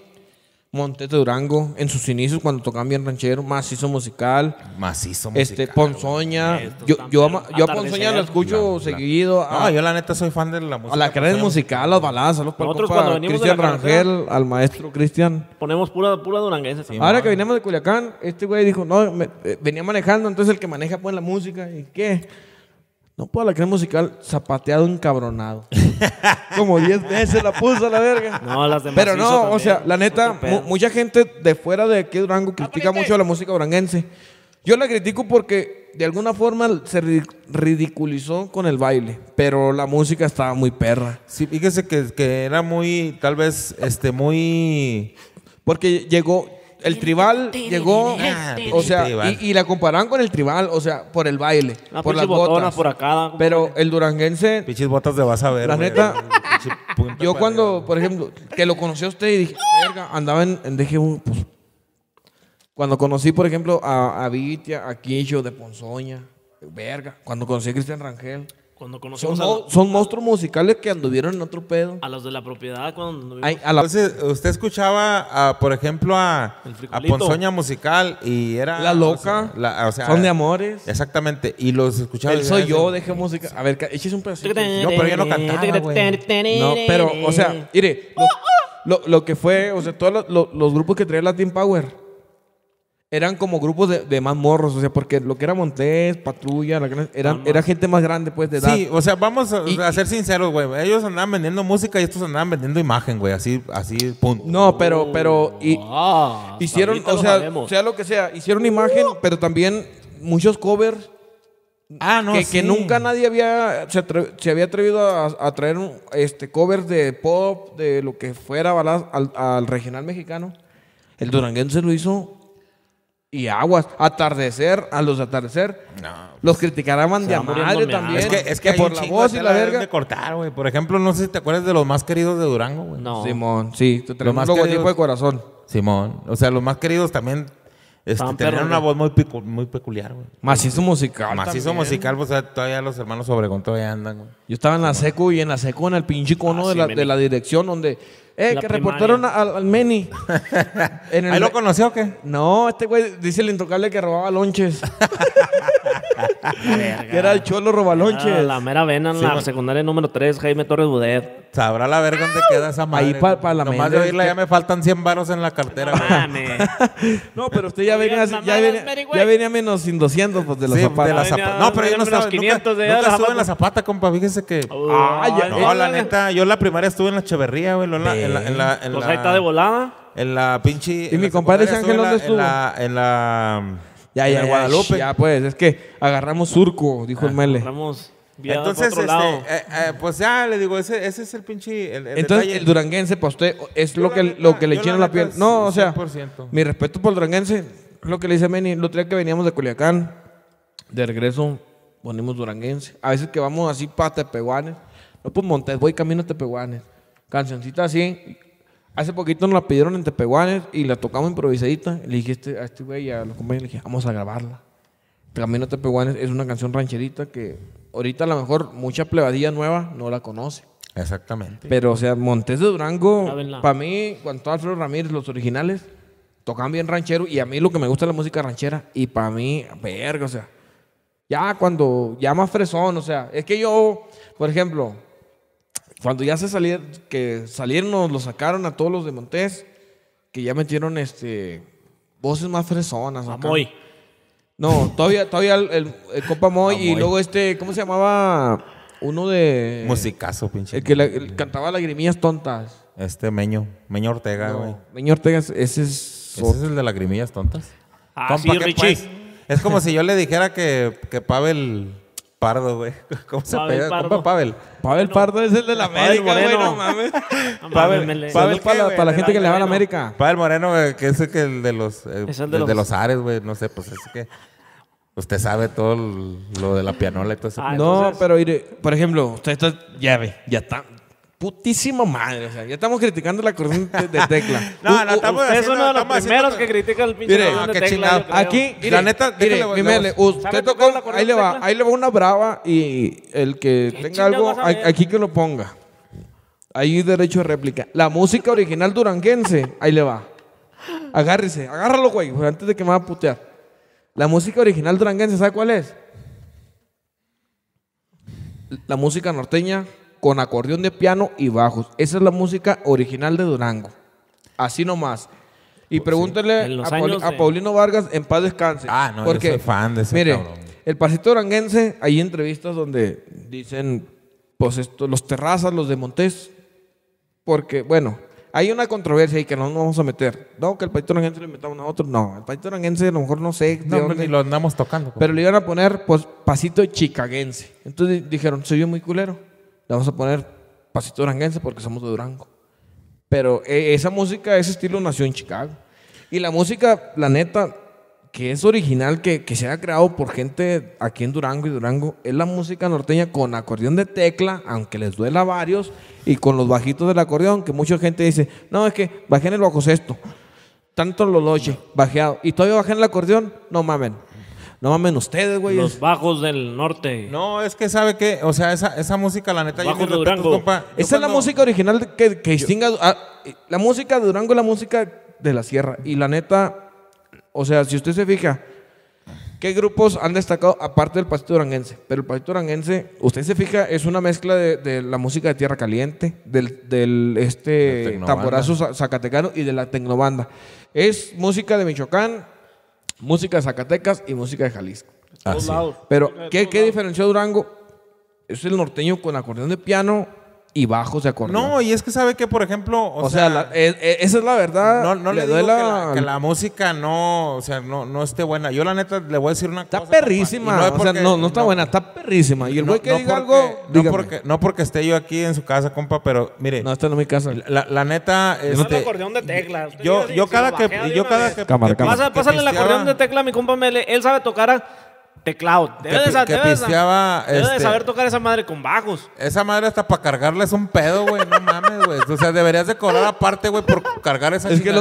Montes Durango en sus inicios cuando tocaban bien ranchero, macizo musical. Macizo este, musical. Este, Ponzoña. Yo, yo, a, yo Ponzoña lo escucho seguido. Ah, yo la neta soy fan de la música. A la carrera musical, las baladas. Los Nosotros cuando venimos Cristian Rangel, al maestro Cristian. Ponemos pura, pura duranguense. Ahora que vinimos de Culiacán, este güey dijo, no, me, eh, venía manejando, entonces el que maneja pone la música. ¿Y qué? No puedo la crema musical zapateado encabronado. Como 10 veces la puso a la verga. No, las demás Pero no, o sea, la neta, mucha gente de fuera de aquí Durango critica mucho la música duranguense. Yo la critico porque de alguna forma se ridiculizó con el baile, pero la música estaba muy perra. Sí, fíjese que, que era muy, tal vez, este, muy... Porque llegó, el tribal llegó, ah, este. o sea, y, la comparaban con el tribal, o sea, por el baile, ah, por las botas. Por acá, pero el duranguense. Pichis botas de vas a ver. La neta. yo cuando, por ejemplo, que lo conocí a usted y dije, verga, andaba en, dg pues, Cuando conocí, por ejemplo, a, a Vitia, a Quillo de Ponzoña, verga. Cuando conocí a Cristian Rangel. Cuando conocimos son, monstruos musicales que anduvieron en otro pedo. A los de la propiedad cuando anduvieron a la... Entonces, pues, eh, usted escuchaba, por ejemplo, a, Ponzoña Musical y era... La loca. son de amores. Exactamente. Y los escuchaba... Él soy yo, dejé música. A ver, échese un pedacito. pero yo no cantaba, No, pero, o sea, mire, lo, que fue, o sea, todos los, grupos que traía Latin Power eran como grupos de, más morros, o sea, porque lo que era Montes Patrulla, eran, era gente más grande, pues, de edad. Sí, o sea, vamos a, ser sinceros, güey. Ellos andaban vendiendo música y estos andaban vendiendo imagen, güey. Así, así, punto. No, pero, pero, y, oh, hicieron, o sea, sea lo que sea, hicieron imagen, pero también muchos covers. Ah, que, nunca nadie había se, había atrevido a, traer este covers de pop, de lo que fuera, al, al regional mexicano. El duranguense lo hizo y aguas. Atardecer, a los atardecer. los criticaban de a madre también. Es que, es que, por la voz y la verga. De cortar, güey. Por ejemplo, no sé si te acuerdas de los más queridos de Durango, güey. No. Simón, sí. Te los más queridos, de corazón. Simón. O sea, los más queridos también este, tenían una voz muy, muy peculiar, güey. Macizo musical. Macizo musical, pues, o sea, todavía los hermanos Obregón todavía andan, güey. Yo estaba en la secu y en la secu en el pinche cono de, la, ah, de la dirección donde eh, que reportaron al, al Meni. ¿Ahí lo conoció o qué? No, este güey dice el intocable que robaba lonches. que era el cholo roba ah, lonches. la mera vena en la secundaria número 3, Jaime Torres Budet. Sabrá la verga dónde queda esa madre. Ahí para para la Nomás de oírla ya me faltan 100 varos en la cartera. güey. No, pero usted ya venía, ya, venía, menos sin 200 pues, de los de la zapata. No, pero yo no estaba. 500 nunca estuve en la zapata, compa. Fíjese que. no, la neta, yo la primaria estuve en la cheverría güey en pues la, ahí está de volada. En la pinche. Y mi compadre Ángel, ¿dónde estuvo? En la. En ya, ya, en Guadalupe. Ya, pues, es que agarramos surco, dijo el ah, Mele. Agarramos. Entonces, este, eh, eh, pues ya le digo, ese, es el pinche. Entonces, el duranguense, para pues, usted es lo que, lo que le echaron la, piel. No, o sea, mi respeto por el duranguense, lo que le dice Meni, el otro día que veníamos de Culiacán, de regreso, ponemos duranguense. A veces que vamos así para Tepehuanes, no, pues Montes, voy camino a Tepehuanes cancioncita así. Hace poquito nos la pidieron en Tepehuanes y la tocamos improvisadita. Le dije este, a este güey, y a los compañeros, le dije, vamos a grabarla. Camino a Tepehuanes es una canción rancherita que ahorita a lo mejor mucha plebadilla nueva no la conoce. Exactamente. Pero, o sea, Montes de Durango, para mí, cuanto a Alfredo Ramírez, los originales, tocan bien ranchero y a mí lo que me gusta es la música ranchera y para mí, verga, o sea, ya cuando, ya más fresón, o sea, es que yo, por ejemplo, cuando ya se salieron, que salieron, nos lo sacaron a todos los de Montes, que ya metieron este voces más fresonas. ¿Copa Moy. No, todavía, todavía el, Copa Moy y luego este, ¿cómo se llamaba? Uno de. Musicazo, pinche. El que cantaba lagrimillas tontas. Este Meño, Meño Ortega, güey. Meño Ortega, ese es. ¿Ese es el de lagrimillas tontas? Ah, sí, Richie. Pues. Es como si yo le dijera que, que Pavel Pardo, güey. ¿Cómo se pega? Pardo. es Pavel. Pavel Pardo es el de la América, güey, no mames. Pavel, Pavel para, la, gente que le va a la América. Pavel Moreno, güey, eh, que es el que de los eh, de, los... Ares, güey, no sé, pues es que usted sabe todo lo de la pianola y todo eso. Ah, no, pero mire, por ejemplo, usted está ya ve, ya está putísima madre. O sea, ya estamos criticando la corriente de, tecla. no, no, estamos Usted es uno de los primeros que critica el pinche mire, ah, de tecla. Aquí, la neta, mire, déjale, usted tocó, ahí le va, ahí le va una brava y el que tenga algo, aquí que lo ponga. Ahí derecho de réplica. La música original duranguense, ahí le va. Agárrese, agárralo, güey, antes de que me va a putear. La música original duranguense, ¿sabe cuál es? La música norteña con acordeón de piano y bajos. Esa es la música original de Durango. Así nomás. Y pues pregúntele a, Paulino Vargas en paz descanse. Ah, no, porque, fan de ese mire, El pasito duranguense, hay entrevistas donde dicen, pues esto, los terrazas, los de Montés. porque, bueno, hay una controversia y que no nos vamos a meter. No, que el pasito duranguense le metamos a otro. No, el pasito duranguense a lo mejor no sé. No, ni lo andamos tocando. Pero le iban a poner, pues, pasito chicaguense. Entonces dijeron, se vio muy culero le vamos a poner pasito duranguense porque somos de Durango. Pero e, esa música, ese estilo nació en Chicago. Y la música, la neta, que es original, que, que se ha creado por gente aquí en Durango y Durango, es la música norteña con acordeón de tecla, aunque les duela a varios, y con los bajitos del acordeón, que mucha gente dice, no, es que bajé en el bajo sexto, tanto lo loche, bajeado, y todavía bajé en el acordeón, no mamen, no mamen ustedes, güey. Los bajos del norte. No, es que sabe que, o sea, esa, música, la neta, bajos yo Durango. Esa es la música original que, que A, ah, la música de Durango es la música de la sierra. Y la neta, o sea, si usted se fija, ¿qué grupos han destacado aparte del pasito duranguense? Pero el pasito duranguense, usted se fija, es una mezcla de, la música de Tierra Caliente, del, del este tamborazo zacatecano y de la tecnobanda. Es música de Michoacán música de Zacatecas y música de Jalisco. Pero, ¿qué, qué diferenció Durango? Es el norteño con acordeón de piano y bajos de acordeón. No, y es que sabe que, por ejemplo. O, sea, eh, eh, esa es la verdad. No, le, duele Que, la, música no, o sea, no, no esté buena. Yo, la neta, le voy a decir una cosa. Está perrísima. No, o sea, no, no está buena, está perrísima. Y el güey que diga algo. No porque, no porque esté yo aquí en su casa, compa, pero mire. No, esta no es mi casa. La, la neta. Este, es acordeón de tecla. yo, yo, cada que. Yo cada que. Pásale el acordeón de tecla a mi compa Mele. Él sabe tocar a teclado. Debe, de, de, este, saber tocar esa madre con bajos. Esa madre hasta para cargarla es un pedo, güey. No mames, güey. O sea, deberías de cobrar aparte, güey, por cargar esa Es que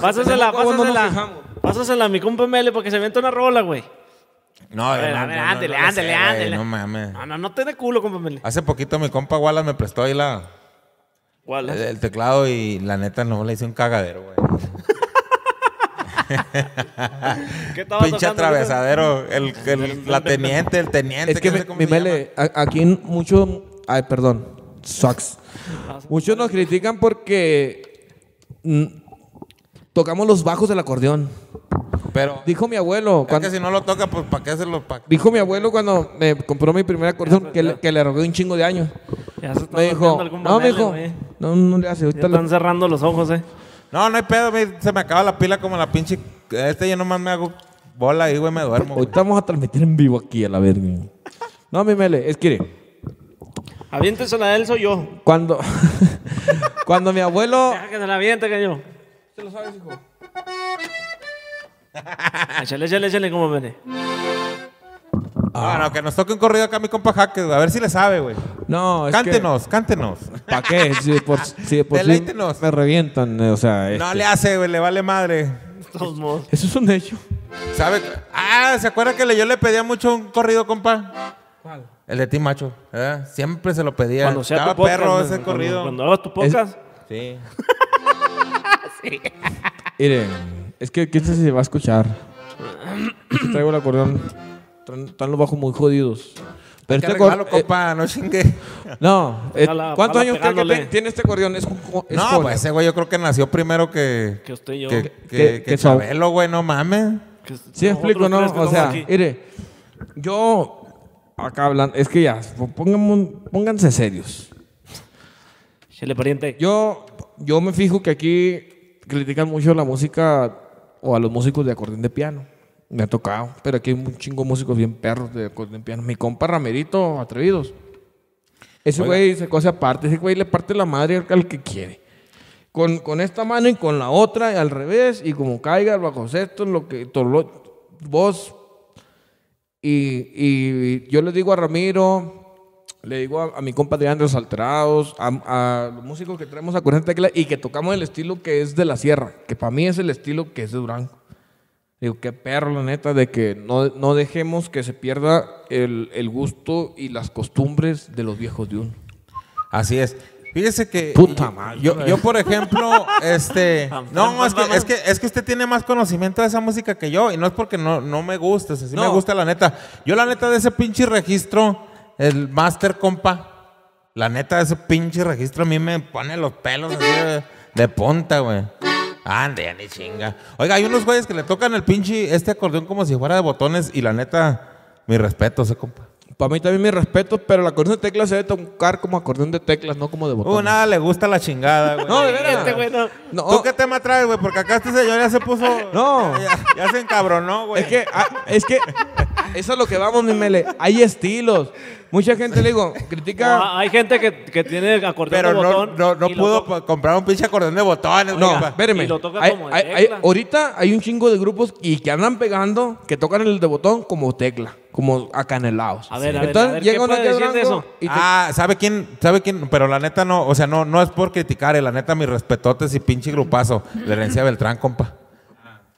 pásasela, pásasela, pásasela a mi compa Mele porque se invente una rola, güey. No, no, Ándele, no, Ándele, no, mames. No, no, no te de culo, compa Mele. Hace poquito mi compa Wallace me prestó ahí la... El, el teclado y la neta no le hice un cagadero, güey. ¿Qué Pinche atravesadero. El, el, la teniente, el teniente. Es que, aquí mucho. perdón. Sucks. Muchos nos critican porque mm, tocamos los bajos del acordeón. Pero dijo mi abuelo. cuando, si no lo toca, pues ¿para qué hacerlo Dijo mi abuelo cuando me compró mi primer acordeón que, Le, que, un chingo de años. me dijo, no, dijo, no, le hace. están cerrando los ojos, eh. No, no hay pedo, Se me acaba la pila como la pinche. Este yo nomás me hago bola y, güey, me duermo. Hoy estamos a transmitir en vivo aquí a la verga. No, mi mele, es que. Aviéntesela a él, soy yo. Cuando. cuando mi abuelo. Deja que se la aviente, que yo. ¿Te lo sabes, hijo? échale, échale, échale, como viene. Bueno, ah. que nos toque un corrido acá mi compa Jaque, a ver si le sabe, güey. No, es Cántenos, que... cántenos. ¿Para qué? Si por, me revientan, eh, o sea... No este. le hace, güey, le vale madre. Todos modos. Eso es un hecho. ¿Sabe? Ah, ¿se acuerda que yo le pedía mucho un corrido, compa? ¿Cuál? El de ti, macho. ¿eh? Siempre se lo pedía. Cuando sea tu perro ese cuando- corrido. Cuando hagas tu podcast. Sí. Mire, es que ¿quién se va a escuchar? Traigo el acordeón. Están, los bajos muy jodidos. Pero este regalo, copa, eh, no chingue. No, eh, ¿cuántos años tiene este acordeón? no, pues ese güey yo creo que nació primero que. Que usted y yo. Que, Chabelo, güey, no mames. sí, explico, ¿no? O sea, mire, yo. Acá hablan, es que ya, pónganse serios. le pariente. Yo, yo me fijo que aquí critican mucho la música o a los músicos de acordeón de piano. Me ha tocado, pero aquí hay un chingo de músicos bien perros de piano. Mi compa Ramerito, atrevidos. Ese güey se cosa aparte, ese güey le parte la madre al que quiere. Con, esta mano y con la otra, al revés, y como caiga el bajo sexto, lo que tolo, vos. Y, yo le digo a Ramiro, le digo a, mi compa de Andrés Alterados, a, los músicos que traemos a Corriente Tecla y que tocamos el estilo que es de la Sierra, que para mí es el estilo que es de Durango. Digo, qué perro, la neta, de que no, dejemos que se pierda el, gusto y las costumbres de los viejos de uno. Así es. Fíjese que. Puta madre. Yo, por ejemplo, este. no, es que, es, que, es que usted tiene más conocimiento de esa música que yo. Y no es porque no, no me gusta, o me gusta la neta. Yo, la neta, de ese pinche registro, el Master Compa. La neta, de ese pinche registro a mí me pone los pelos de, punta güey. Ande, ni chinga. Oiga, hay unos güeyes que le tocan el pinche este acordeón como si fuera de botones y la neta, mi respeto, se compa. Para mí también mi respeto, pero la acordeón de teclas se debe tocar como acordeón de teclas, no como de uh, botones. Uy, nada, le gusta la chingada, güey. no, de este no. ¿Tú qué tema traes, güey? Porque acá este señor ya se puso... No. Ya, se encabronó, güey. Es que... Ah, es que eso es lo que vamos, mi mele. Hay estilos. Mucha gente le digo, critica. hay gente que, tiene acordeón de botón. Pero no, no, no pudo comprar un pinche acordeón de botones. no, ahorita hay un chingo de grupos y que andan pegando que tocan el de botón como tecla, como acanelados. A ver, a ver, ¿qué puede eso? Ah, ¿sabe quién? ¿Sabe quién? Pero la neta no, o sea, no, no es por criticar, eh, la neta, mis respetotes y pinche grupazo. La herencia Beltrán, compa.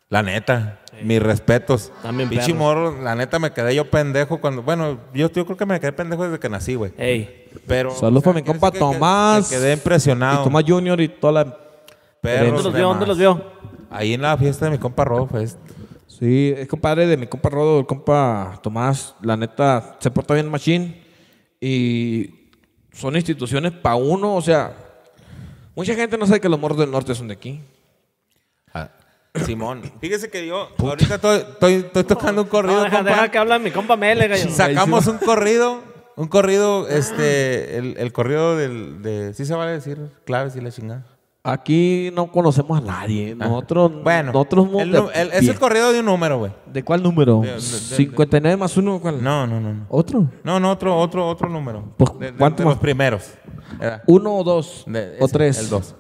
La neta mis respetos. También morro, la neta me quedé yo pendejo cuando. Bueno, yo, creo que me quedé pendejo desde que nací, güey. Ey. Pero. Saludos para mi compa Tomás. Me quedé impresionado. Y Tomás Junior y toda la. ¿Dónde los vio? ¿Dónde los vio? Ahí en la fiesta de mi compa Rodo, Sí, es compadre de mi compa Rodo, el compa Tomás. La neta, se porta bien machín. Y son instituciones para uno, o sea. Mucha gente no sabe que los morros del norte son de aquí. Ah. Simón. Fíjese que yo ahorita estoy, tocando un corrido. No, que habla mi compa Sacamos un corrido, un corrido, este, el, corrido del, de, sí se vale decir claves y la chingada. Aquí no conocemos a nadie. Ah. Nosotros. Bueno. Nosotros es el corrido de un número, güey. ¿De cuál número? 59 más uno, ¿cuál? No, no, no, ¿Otro? No, no, otro, otro, otro número. Pues, ¿Cuántos? los primeros. ¿Uno o dos? o tres. El dos.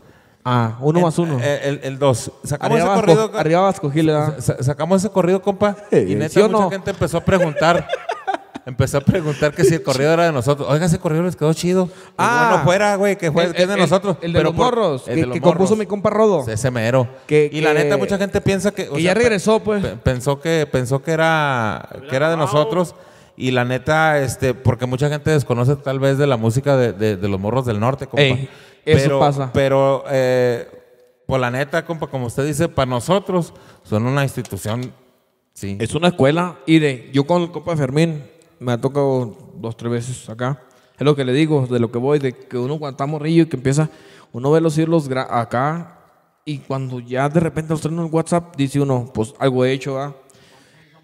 Ah, uno más uno. Eh, el dos Sacamos ese corrido. Arriba vas Sacamos ese corrido, compa. y neta, mucha gente empezó a preguntar. empezó a preguntar que si el corrido era de nosotros. Oiga, ese corrido les quedó chido. Pues ah, bueno, fuera, güey, que es de nosotros. El de los morros, el que, compuso mi compa Rodo. Ese mero. y la neta, mucha gente piensa que. Y ya regresó, pues. Pensó que, pensó que era, que era de nosotros. Y la neta, este, porque mucha gente desconoce tal vez de la música de, los morros del norte, compa. Eso pero, pasa. Pero, eh, por la neta, compa, como usted dice, para nosotros son una institución. Sí. Es una escuela. Y de, yo con el compa Fermín me ha tocado dos, tres veces acá. Es lo que le digo, de lo que voy, de que uno cuando está morrillo y que empieza, uno ve los cielos acá y cuando ya de repente usted traen en WhatsApp, dice uno, pues algo he hecho,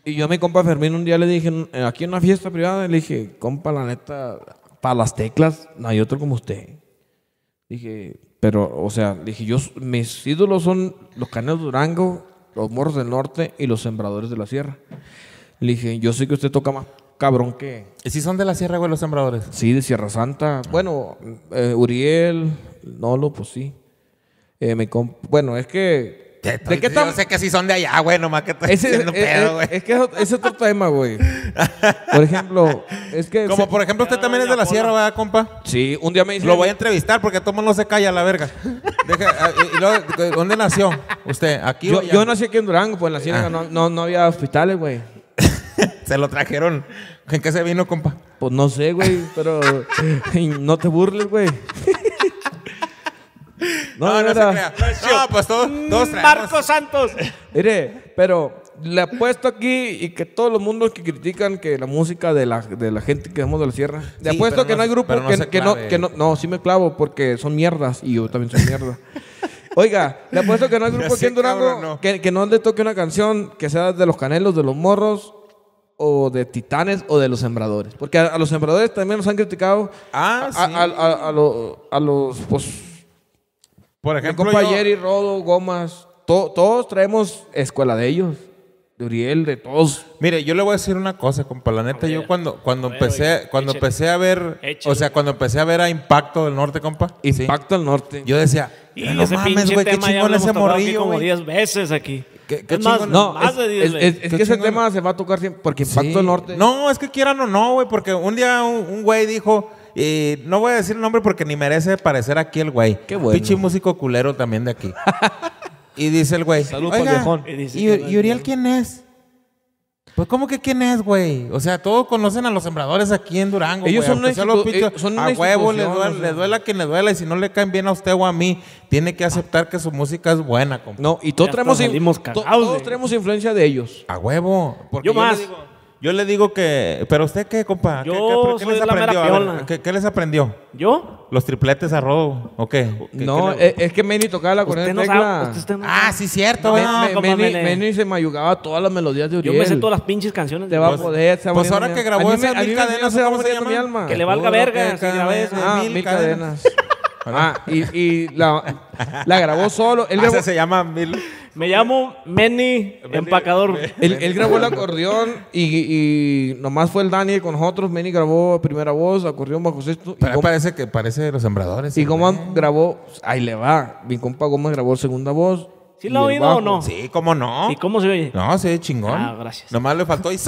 Y yo a mi compa Fermín un día le dije, aquí en una fiesta privada, le dije, compa, la neta, para las teclas no hay otro como usted. Dije, pero, o sea, dije, yo, mis ídolos son los Canelos Durango, los Morros del Norte y los Sembradores de la Sierra. Le dije, yo sé que usted toca más cabrón que... si son de la Sierra, güey, los Sembradores? Sí, de Sierra Santa. Bueno, eh, Uriel, Nolo, pues sí. Eh, me bueno, es que ¿De qué yo sé que si son de allá, güey, más que estoy ese, es, pedo, eh, güey. Es, que es otro, tema, güey. Por ejemplo, es que... Como por ejemplo usted también es de la sierra, ¿verdad, compa? Sí, un día me dice... Lo voy a entrevistar porque todo mundo se calla, la verga. Deja, ah, ¿Dónde nació usted? ¿Aquí yo, nací aquí en Durango, pues en la sierra ah. no, no había hospitales, güey. se lo trajeron. ¿En qué se vino, compa? Pues no sé, güey, pero no te burles, güey. No, no, no, se crea. No, pues todos, mm, Marco Santos. Mire, pero le apuesto aquí y que todos los mundos que critican que la música de la, de la gente que vemos de la sierra. le apuesto que no, hay grupo que, no, que no. sí me clavo porque son mierdas y yo también soy mierda. Oiga, le apuesto que no hay grupo aquí en Durango que, no le toque una canción que sea de los canelos, de los morros o de titanes o de los sembradores. Porque a, los sembradores también nos han criticado. Ah, a, sí. a- a- a los pues, por ejemplo, mi compa Jerry, Rodo, Gomas, todos traemos escuela de ellos. De Uriel, de todos. Mire, yo le voy a decir una cosa, compa. La neta, yo cuando, cuando empecé, cuando empecé a ver, o sea, cuando empecé a ver a Impacto del Norte, compa. Impacto del Norte. Yo decía, no mames, güey, qué chingón ese morrillo, como 10 veces aquí. ¿Qué, es más, no, más de 10 veces. Es, es que ese tema se va a tocar siempre, porque Impacto del Norte. No, es que quieran o no, güey, porque un día un güey dijo, y no voy a decir el nombre porque ni merece parecer aquí el güey. Qué bueno. Pichi músico culero también de aquí. y dice el güey. Saludos. Oiga, y, Uriel quién es? Pues, ¿cómo que quién es, güey? O sea, todos conocen a los sembradores aquí en Durango. Ellos son, eh, A huevo, le duela, duela, quien le duela. Y si no le caen bien a usted o a mí, tiene que aceptar que su música es buena, compa. No, y todos traemos, influencia de ellos. A huevo. Porque yo, más. Yo le digo que. ¿Pero usted qué, compa? Yo qué, les aprendió? ¿qué, les aprendió? ¿Yo? ¿Los tripletes a robo? o qué? No, es, que Menny tocaba la corneta Usted no sabe. Ah, sí, cierto. Menny se me Manny, se mayugaba todas las melodías de Yo me sé todas las pinches canciones. Te de va a Pues- poder. pues ahora que grabó esa mil cadenas, se va a se a mi alma. Que le valga verga, grabé mil cadenas. Ah, y, la, grabó solo. Él ah, se llama Me llamo Manny Empacador. él, grabó el acordeón y, nomás fue el Daniel con nosotros. Manny grabó primera voz, acordeón bajo sexto. parece que parece de los sembradores. y ¿eh? Gómez grabó, ahí le va. Mi compa Gómez grabó segunda voz. ¿Sí lo ha oído o no? Sí, cómo no. ¿Y cómo se oye? No, se sí, chingón. Ah, gracias. Nomás le faltó y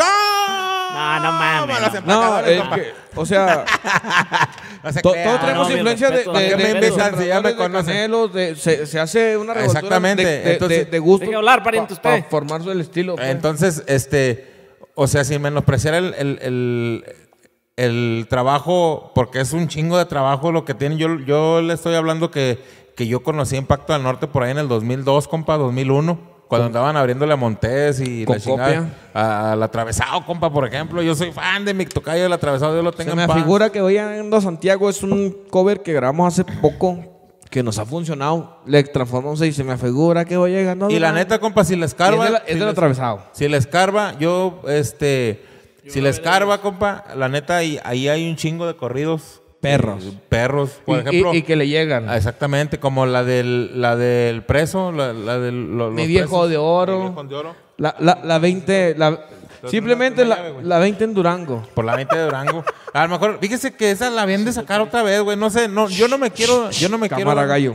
no, no ah, mames. no, o sea, se todos tenemos influencia de, de, se, hace una Exactamente, de, de- gusto. Para formar el estilo. Pues. Entonces, este, o sea, si menospreciar el, el, el- trabajo, porque es un chingo de trabajo lo que tienen, yo, yo le estoy hablando que, que yo conocí Impacto del Norte por ahí en el 2002, compa, 2001. Cuando andaban abriéndole a Montes y la chingada, al atravesado, compa, por ejemplo. Yo soy fan de mi tocayo del atravesado, yo lo tengo. Se me figura que hoy Ando Santiago es un cover que grabamos hace poco que nos ha funcionado. Le transformamos y se me figura que voy llegando. Y la neta, compa, si les escarba. Es, si del atravesado. Si le escarba, yo, este. si les escarba, compa, la neta, y ahí hay un chingo de corridos Perros. Eh, perros, por y, ejemplo. Y, que le llegan. Ah, exactamente, como la del, la del preso, la, la del. Los, Mi viejo de oro. La, la, la 20. simplemente la, 20 en Durango. Por la 20 de Durango. A lo mejor, fíjese que esa la habían de sacar otra vez, güey. No sé, no, yo no me quiero. Yo no me quiero. gallo.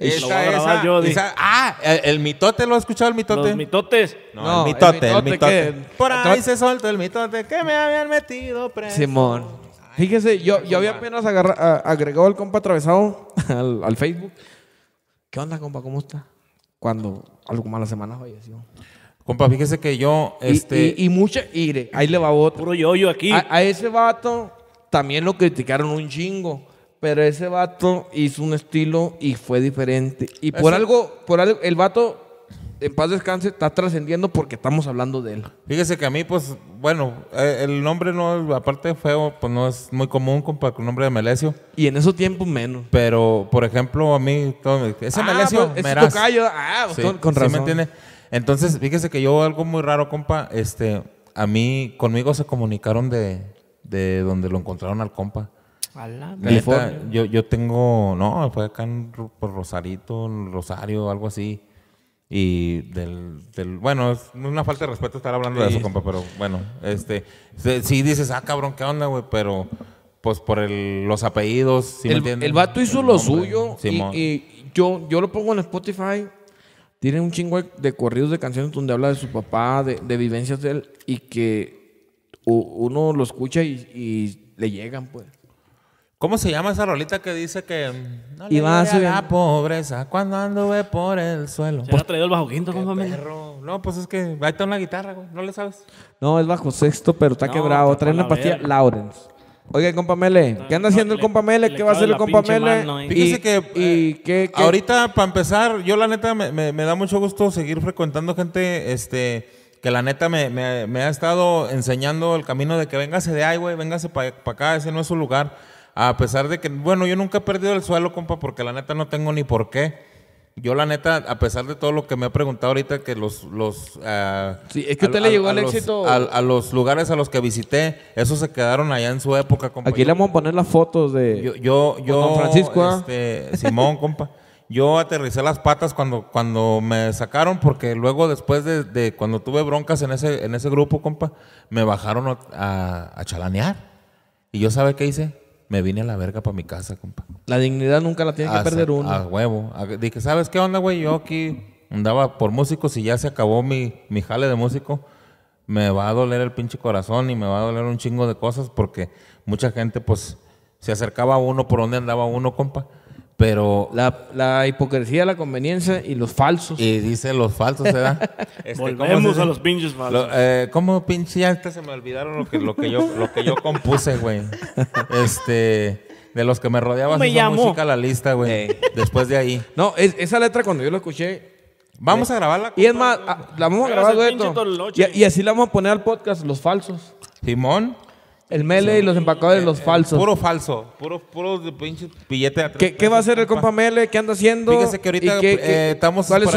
Esa, esa, yo, ah, el mitote, ¿lo ha escuchado el mitote? Los mitotes. No, el mitote, mitote. mitote. Por ahí se soltó el mitote que me habían metido preso. Simón. Fíjese, yo, yo había apenas agregado al compa atravesado al, Facebook. ¿Qué onda, compa? ¿Cómo está? Cuando algo más la semana falleció. Compa, fíjese que yo. Este... Y, mucha. Y ahí le va otro. Puro yo aquí. A, ese vato también lo criticaron un chingo pero ese vato hizo un estilo y fue diferente. Y por algo, por algo, el vato en paz descanse, está trascendiendo porque estamos hablando de él. Fíjese que a mí, pues, bueno, eh, el nombre no, aparte feo, pues no es muy común compa, con el nombre de Melesio. Y en esos tiempos menos. Pero, por ejemplo, a mí, todo, ese ah, Melesio, pues, ese ah, pues, sí, con, razón. Entonces, fíjese que yo, algo muy raro, compa, este, a mí, conmigo se comunicaron de, de donde lo encontraron al compa. yo, yo tengo, no, fue acá en, pues, Rosarito, Rosario, algo así. Y del, bueno, es una falta de respeto estar hablando de eso, compa, pero bueno, este, si dices, ah, cabrón, ¿qué onda, güey? Pero, pues por el, los apellidos, si el, me el vato hizo lo suyo y, yo, yo lo pongo en Spotify. Tiene un chingo de corridos de canciones donde habla de su papá, de, vivencias de él y que uno lo escucha y le llegan, pues. ¿Cómo se llama esa rolita que dice que mm, no Iba a la pobreza cuando anduve por el suelo? ¿Se ha traído el bajo quinto, compa? Mele. No, pues es que ahí está una guitarra, güey. No le sabes. No, es bajo sexto, pero está quebrado. Trae una pastilla Laurens. Lawrence. Oiga, compa Mele, ¿qué anda haciendo el compa Mele? ¿Qué va a hacer el compa Mele? Fíjese que, eh, Ahorita, para empezar, yo la neta me, da mucho gusto seguir frecuentando gente este, que la neta me, ha estado enseñando el camino de que vengase de ahí, güey, véngase para acá, ese no es su lugar. A pesar de que, bueno, yo nunca he perdido el suelo, compa, porque la neta no tengo ni por qué. Yo la neta, a pesar de todo lo que me ha preguntado ahorita, que los... los ah, sí, es que a, le llegó el éxito. A, los lugares a los que visité, esos se quedaron allá en su época, compa. Aquí le vamos a poner las fotos de... Yo, yo, Francisco. ¿ah? Este, Simón, compa. Yo aterricé las patas cuando, cuando me sacaron, porque luego después de, cuando tuve broncas en ese, en ese grupo, compa, me bajaron a, a chalanear. ¿Y yo sabe qué hice? me vine a la verga para mi casa, compa. La dignidad nunca la tiene que perder uno. A huevo. dije, ¿sabes qué onda, güey? Yo aquí andaba por músicos y ya se acabó mi, mi jale de músico. Me va a doler el pinche corazón y me va a doler un chingo de cosas porque mucha gente, pues, se acercaba a uno por donde andaba uno, compa. Pero la, hipocresía, la conveniencia y los falsos. Y dice los falsos, ¿verdad? Este, Volvemos a los pinches falsos. eh, ¿Cómo pinche? se me olvidaron lo que, lo que, yo, lo que yo compuse, güey. Este, de los que me rodeaba, me la música la lista, güey. Eh. Después de ahí. No, esa letra cuando yo la escuché. Vamos a grabarla. Y es más, ah, la vamos a grabar, güey. Y, y así la vamos a poner al podcast, los falsos. Simón. El mele y los empacadores, los eh, eh, falsos. Puro falso. Puro, puro de pinche billete ¿Qué, ¿Qué, va a hacer el compa Mele? ¿Qué anda haciendo? Fíjese que ahorita eh, estamos ¿cuál por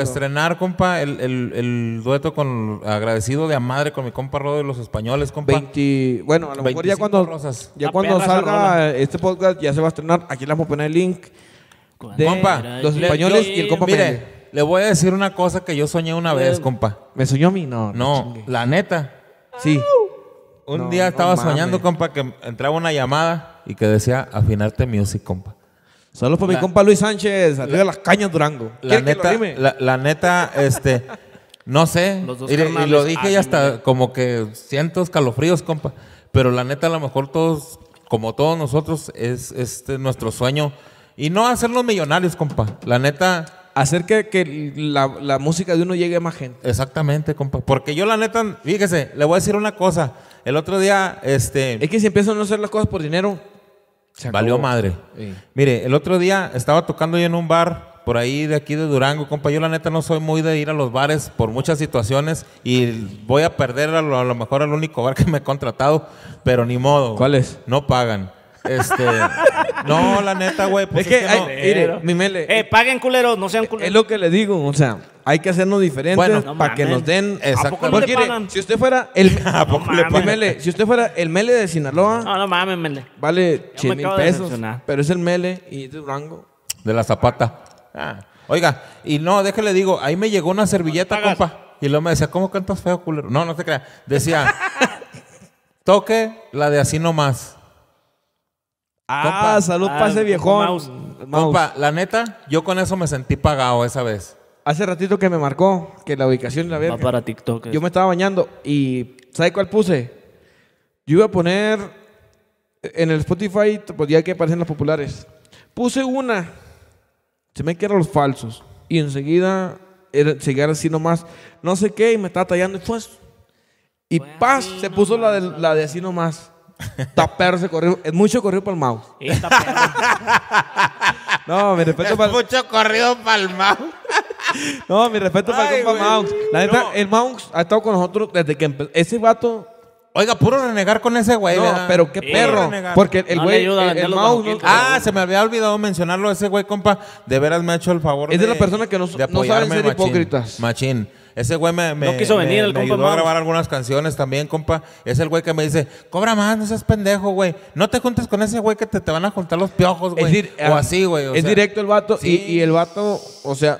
estrenar, compa, el, dueto con agradecido de a madre con mi compa Rodo y los españoles, compa. 20, bueno, a lo mejor ya cuando, ya cuando salga este podcast ya se va a estrenar. Aquí le vamos a poner el link compa, los españoles y el compa mire, Le voy a decir una cosa que yo soñé una vez, compa. ¿Me soñó a mí? No. No, la neta. Sí. Un día estaba soñando, compa, que entraba una llamada y que decía afinarte music, compa. Solo para mi compa Luis Sánchez, arriba de las cañas Durango. La neta, la, neta, este, no sé. Y, lo dije y hasta como que siento escalofríos, compa. Pero la neta, a lo mejor todos, como todos nosotros, es este nuestro sueño. Y no hacernos millonarios, compa. La neta, hacer que, la, música de uno llegue a más gente. Exactamente, compa. Porque yo la neta, fíjese, le voy a decir una cosa. El otro día, este... Es que si empiezan a no hacer las cosas por dinero... Valió madre. Mire, el otro día estaba tocando yo en un bar por ahí de aquí de Durango, compa. Yo la neta no soy muy de ir a los bares por muchas situaciones y voy a perder a lo, a lo mejor al único bar que me he contratado, pero ni modo. cuáles No pagan. Este, no, la neta, güey. Pues es, que, mire, mi mele. Eh, eh, paguen culeros, no sean eh, culeros. Es lo que le digo, o sea, hay que hacernos diferentes para que nos den. si usted fuera el. mele, si usted fuera el mele de Sinaloa. No, no mames, mele. Vale 100 mil pesos. Pero es el mele y es de Durango. De la Zapata. Ah, oiga, y no, déjale digo, ahí me llegó una servilleta, compa. Y luego me decía, ¿cómo cantas feo, culero? No, no te creas. Decía, toque la de así nomás. Ah, salud ah, pase viejón. la neta, yo con eso me sentí pagado esa vez. Hace ratito que me marcó que la ubicación la Va para TikTok. Yo eh. me estaba bañando y ¿sabes cuál puse? Yo iba a poner en el Spotify, pues ya que aparecen las populares. Puse una. Se me quedaron los falsos. Y enseguida era- así nomás. No sé qué, y me estaba tallando. Y, pues, y paz, se puso la de, la de así nomás. Está perro ese corrido. Es mucho corrido para el mouse. no, mi respeto para. Mucho corrido para el mouse. no, mi respeto para el compa Mouse. La neta, el Mouse ha estado con nosotros desde que empezó. Ese vato. Oiga, puro renegar con ese güey. pero qué perro. Porque el güey. El, ah, se me había olvidado mencionarlo. Ese güey, compa, de veras me ha hecho el favor. Es de, la las que no, no saben ser hipócritas. Machín. Ese güey me, no quiso venir, ayudó a grabar algunas canciones también, compa. Es el güey que me dice, cobra más, no seas pendejo, güey. No te juntes con ese güey que te, van a juntar los piojos, güey. o así, güey. es directo el vato. Y, el vato, o sea,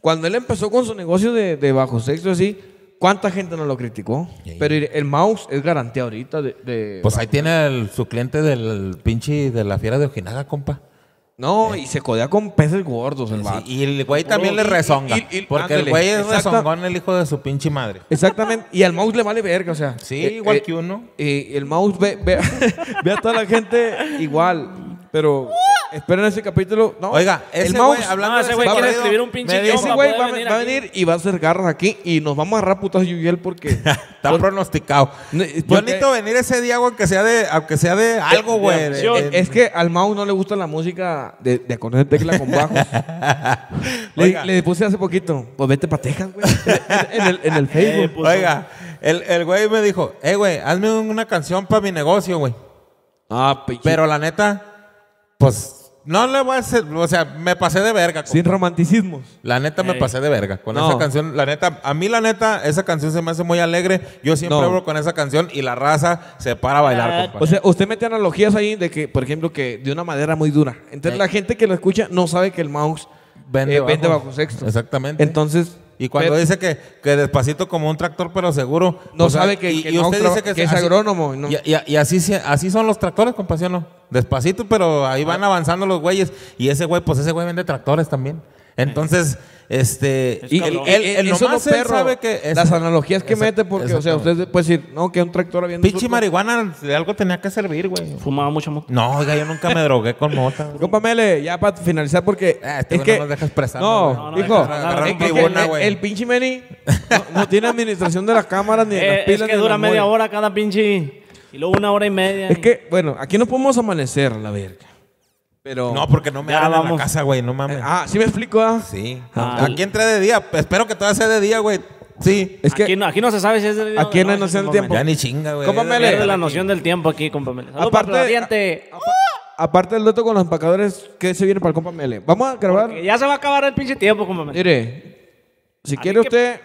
cuando él empezó con su negocio de, bajo sexo, así, ¿Cuánta gente no lo criticó? Pero el mouse es garantía ahorita de... pues ahí tiene su cliente del pinche de la fiera de Ojinaga, compa. No, eh. y se codea con peces gordos, el y el güey también oh, le rezonga. porque el güey es el hijo de su pinche madre. Exactamente. Y al mouse le vale verga, o sea. Sí, eh, igual eh, que uno. Y el mouse ve, ve, ve a toda la gente igual. Pero Esperen ese capítulo. No. Oiga, el mouse. hablando no, ese güey quiere escribir un pinche guión. Ese güey va, a venir y va a hacer garras aquí y nos vamos a agarrar putas Juviel porque. Está pronosticado. Bonito venir ese día, aunque sea de, aunque sea de eh, algo, güey. Es que al mouse no le gusta la música de, de tecla con bajos. le, puse hace poquito, pues vete para Texas, güey. en, el, en el eh, pues, Facebook. Oiga, el güey me dijo, eh, güey, hazme una canción para mi negocio, güey. Ah, pues, Pero la neta, pues no le voy a hacer, o sea, me pasé de verga. Sin romanticismos. La neta me pasé de verga con esa canción. La neta, a mí la neta, esa canción se me hace muy alegre. Yo siempre hablo con esa canción y la raza se para a bailar, ah. O sea, usted mete analogías ahí de que, por ejemplo, que de una manera muy dura. Entonces eh. la gente que lo escucha no sabe que el mouse eh, vende, bajo. vende bajo Exactamente. Entonces y cuando dice que, que despacito como un tractor, pero seguro. No sabe que, y, usted dice que, es agrónomo. Y, así, así son los tractores, compasión. Despacito, pero ahí ah. van avanzando los güeyes. Y ese güey, pues ese güey vende tractores también. Entonces, este. y sabe que. las analogías que mete, porque, o sea, usted puede decir, no, que un tractor había. Pinche marihuana, de algo tenía que servir, güey. Fumaba mucha moto. No, oiga, yo nunca me drogué con mota. Compa ya para finalizar, porque. Ah, este es Nos dejas expresar. no, hijo. el, pinche Meni no, tiene administración de las cámaras ni de las eh, pilas. Es que dura media hora cada pinche. Y luego una hora y media. Es que, bueno, aquí no podemos amanecer, la verga no, porque no me hagan en la casa, güey, no mames. ah, ¿sí me explico? Ah? Sí. Ah. Ah. aquí entré de día, espero que todavía sea de día, güey. Sí. Es que aquí, no, se sabe si es de día Aquí no, no se el tiempo. Ya ni chinga, güey. me de la noción del tiempo aquí, Mele. Aparte, aparte del dato con los empacadores, ¿qué se viene para el compa Mele? Vamos a grabar. ya se va a acabar el pinche tiempo, compa Mele. Mire, si quiere usted.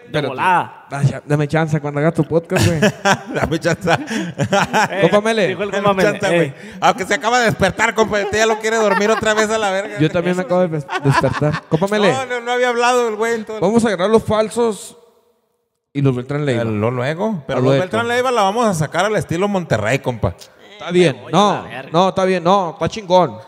dame chance cuando haga tu podcast, güey. dame chance. compa Aunque se acaba de despertar, compa. usted ya lo quiere dormir otra vez a la verga. Yo también me acabo de despertar. compa No, no, no había hablado el güey. Vamos a agarrar los falsos y los Beltrán Leiva. Eh, lo luego. Pero los Beltrán Leiva la vamos a sacar al estilo Monterrey, compa. Está bien. No, no, está bien. No, está chingón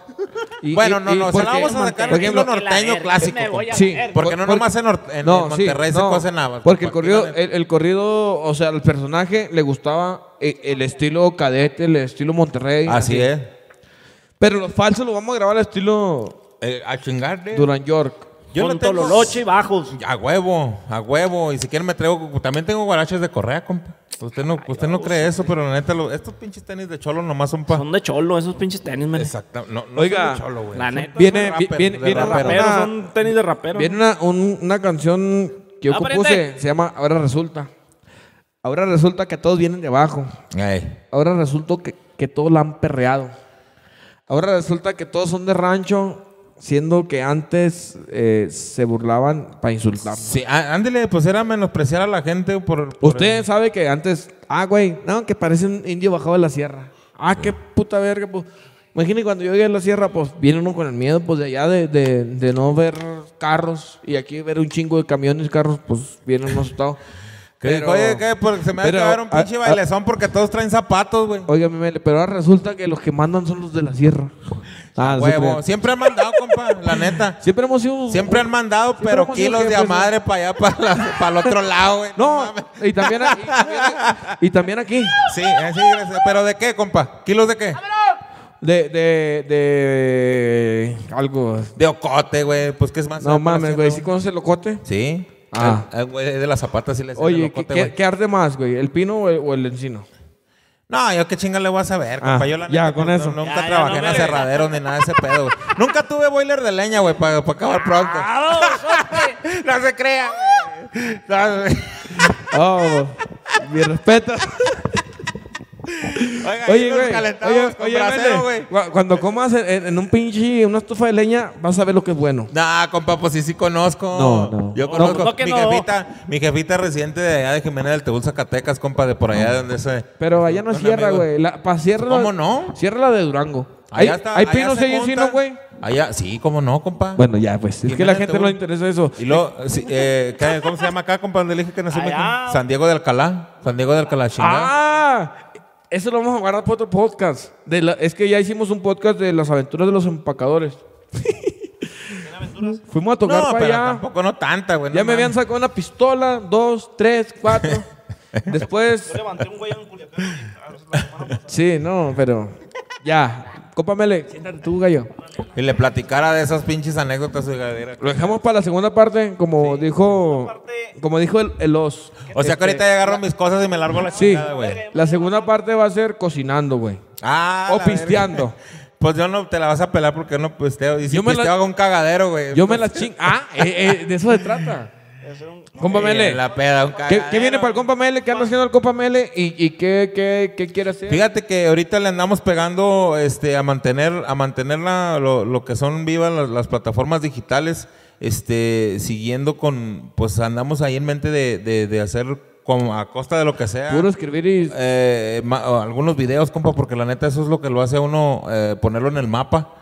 bueno, no, no, se la vamos a sacar porque, el norteño clásico. Sí, porque no nomás en, en Monterrey se no, nada. Porque el corrido, el, corrido, o sea, al personaje le gustaba eh, el, estilo cadete, el estilo Monterrey. Así, es. Pero los falsos lo vamos a grabar al estilo... Eh, a chingarle. Eh. Duran York. Yo con tengo... tololoche y bajos. A huevo, a huevo. Y si quieren me traigo... También tengo guaraches de correa, compa. Usted no, usted no cree eso, pero la neta, estos pinches tenis de cholo nomás son pa Son de cholo, esos pinches tenis, Exacto. No, no Oiga, Viene, viene, son tenis de rapero. Viene una, canción que yo compuse, se llama Ahora Resulta. Ahora resulta que todos vienen de abajo. Ahora resulta que, que todos la han perreado. Ahora resulta que todos son de rancho siendo que antes eh, se burlaban para insultar. Sí, ándele, pues era menospreciar a la gente por... Usted sabe que antes, ah, güey, no, que parece un indio bajado de la sierra. Ah, qué puta verga, pues. cuando yo llegué a la sierra, pues viene uno con el miedo, pues de allá de, de, no ver carros y aquí ver un chingo de camiones, y carros, pues viene uno asustado. oye, ¿qué? Porque se me va a un pinche bailezón porque todos traen zapatos, güey. Oiga, pero ahora resulta que los que mandan son los de la sierra. Ah, huevo. Siempre han mandado, compa, la neta. Siempre hemos sido. Siempre han mandado, pero kilos de madre para allá, para, el otro lado, güey. No, no y, también y, también aquí, Sí, eh, sí, pero ¿de qué, compa? ¿Kilos de qué? De, de, de. Algo. De ocote, güey. Pues qué es más. No mames, güey. ¿Sí conoces el ocote? Sí. Ah. Eh, eh, güey de las zapatas sí le Oye, ¿qué, ¿qué arde más, güey? ¿El pino o el encino? No, yo qué chinga le voy a saber, compa. Ah, yo la ya, con eso. Nunca trabajé en aserradero ni nada de ese pedo. nunca tuve boiler de leña, güey, para acabar pronto. Ah, no se crea. oh, mi respeto. Oiga, oye, güey. Oye, güey. Cuando comas en, un pinche, una estufa de leña, vas a ver lo que es bueno. Nah, compa, pues sí, sí conozco. No, no. Yo conozco. mi, jefita, mi jefita residente de allá de Jiménez del Tebul, Zacatecas, compa, de por allá de donde se. Pero allá no es cierra, güey. ¿Cómo no? Cierra la de Durango. Ahí hay, está, hay pinos ahí güey. Allá, sí, cómo no, compa. Bueno, ya, pues. Es que la gente no le interesa eso. Y luego, eh, ¿cómo se llama acá, compa? Donde elige dije que nací San Diego de Alcalá. San Diego de Alcalá, ¡Ah! Eso lo vamos a guardar para otro podcast. es que ya hicimos un podcast de las aventuras de los empacadores. aventuras? Fuimos a tocar no, para pero allá. Tampoco no tanta, güey. ya me habían sacado una pistola, dos, tres, cuatro. Después. Yo levanté un güey en Culiacán. Ah, sí, no, pero. Ya. Cópamele, siéntate tú, gallo. Y le platicara de esas pinches anécdotas Lo dejamos para la segunda parte, como dijo como dijo el, os. O sea que este, ahorita ya agarro mis cosas y me largo la chingada, güey. La segunda parte va a ser cocinando, güey. Ah. O pisteando. Pues yo no te la vas a pelar porque no pisteo. Y si yo me hago un cagadero, güey. Yo me la ching. Ah, eh, eh, de eso se trata. Compa Mele. La ¿Qué, viene para el compa Mele? ¿Qué anda haciendo el compa Mele? ¿Y, y qué, qué, quiere hacer? Fíjate que ahorita le andamos pegando este, a mantener, a mantener la, lo, que son vivas las, plataformas digitales. Este, siguiendo con, pues andamos ahí en mente de, hacer como a costa de lo que sea. Puro escribir eh, algunos videos, compa, porque la neta eso es lo que lo hace uno eh, ponerlo en el mapa.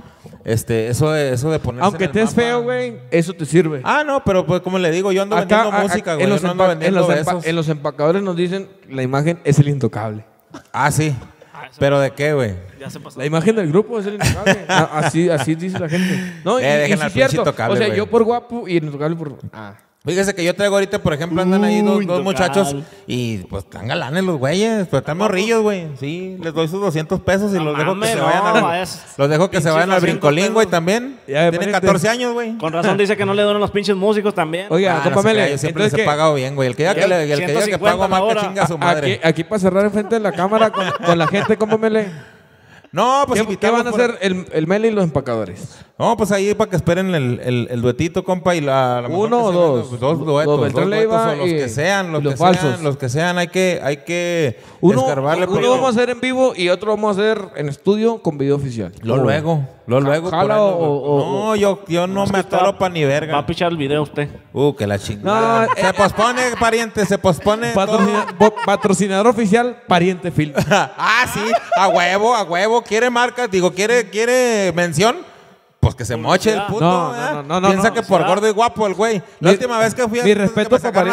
Este, eso de, eso de ponerse Aunque te es estés feo, güey, eso te sirve. Ah, no, pero pues como le digo, yo ando vendiendo música, güey. En, los no en en los empacadores nos dicen la imagen es el intocable. Ah, sí. Ah, pero de qué, güey. La imagen del grupo es el intocable. Ah, así, así dice la gente. No, eh, y, es cierto. o sea, yo por guapo y el intocable por. Ah. Fíjese que yo traigo ahorita, por ejemplo, andan ahí dos, dos muchachos y pues están galanes los güeyes, pues están morrillos, güey. Sí, les doy sus 200 pesos y los, dejo que se vayan al, brincolín, güey, también. Ya, Tienen 14 años, güey. Con razón dice que no le donan los pinches músicos también. Oiga, ah, no yo siempre les he pagado bien, güey. El que diga que, que, que pago más que chinga a su madre. Aquí, aquí para cerrar enfrente de la cámara con, con la gente, cómo me no, pues ¿Qué, van a hacer el, el Meli y los empacadores? No, pues ahí para que esperen el, el, duetito, compa, y la, Uno o dos. dos duetos. Los, los que sean, los, que falsos. los que sean, hay que, hay que uno, Uno vamos a hacer en vivo y otro vamos a hacer en estudio con video oficial. Lo luego, lo luego. no, yo, yo no me atoro ni verga. Va a pichar el video usted. Uh, que la chingada. Eh, se pospone, eh, pariente, se pospone. patrocinador oficial, pariente film. ah, sí, a huevo, a huevo quiere marca, digo, quiere, quiere mención. Pues que se moche el puto, no, no, no, no, Piensa que por gordo y guapo el güey. La última vez que fui a, mi respeto sacar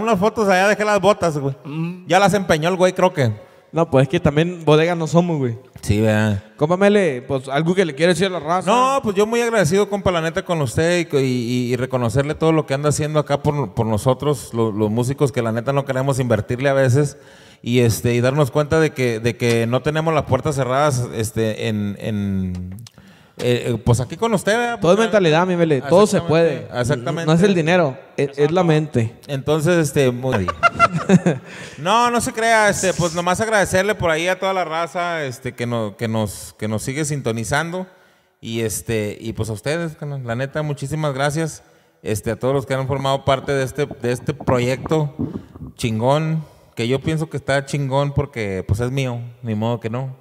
unas fotos allá dejé las botas, güey. Mm. Ya las empeñó el güey, creo que. No, pues es que también bodega no somos, güey. Sí, vea. Cómpamele, pues algo que le quiere decir a la raza. No, pues yo muy agradecido, compa, la neta, con usted y, reconocerle todo lo que anda haciendo acá por, nosotros, los músicos que la neta no queremos invertirle a veces y, este, y darnos cuenta de que, de que no tenemos las puertas cerradas este, en, eh, eh, pues aquí con usted. Todo es mentalidad, mi vele. Todo se puede. Exactamente. No es el dinero, e, es, la mente. Entonces, este. no, no se crea. Este, pues nomás agradecerle por ahí a toda la raza este, que, no, que, nos, que nos sigue sintonizando. Y, este, y pues a ustedes, la neta, muchísimas gracias. Este, a todos los que han formado parte de este, de este proyecto chingón que yo pienso que está chingón porque pues es mío, ni modo que no.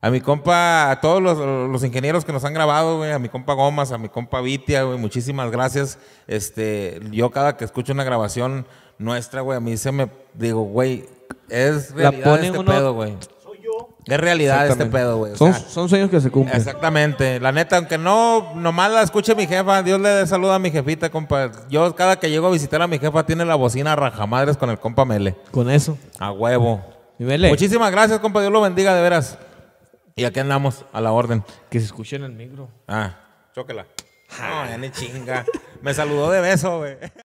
A mi compa, a todos los, ingenieros que nos han grabado, güey. a mi compa Gomas, a mi compa Vitia, güey, muchísimas gracias. Este, yo cada que escucho una grabación nuestra, güey, a mí se me digo, güey, es la ponen este pedo, güey de realidad este pedo, güey. son, sueños que se cumplen. Exactamente. La neta, aunque no, nomás la escuche mi jefa, Dios le dé salud a mi jefita, compa. Yo cada que llego a visitar a mi jefa tiene la bocina rajamadres con el compa Mele. Con eso. A huevo. Mele. Muchísimas gracias, compa. Dios lo bendiga, de veras. Y aquí andamos, a la orden. Que se escuche en el micro. Ah, chóquela. No, ni chinga. Me saludó de beso, güey.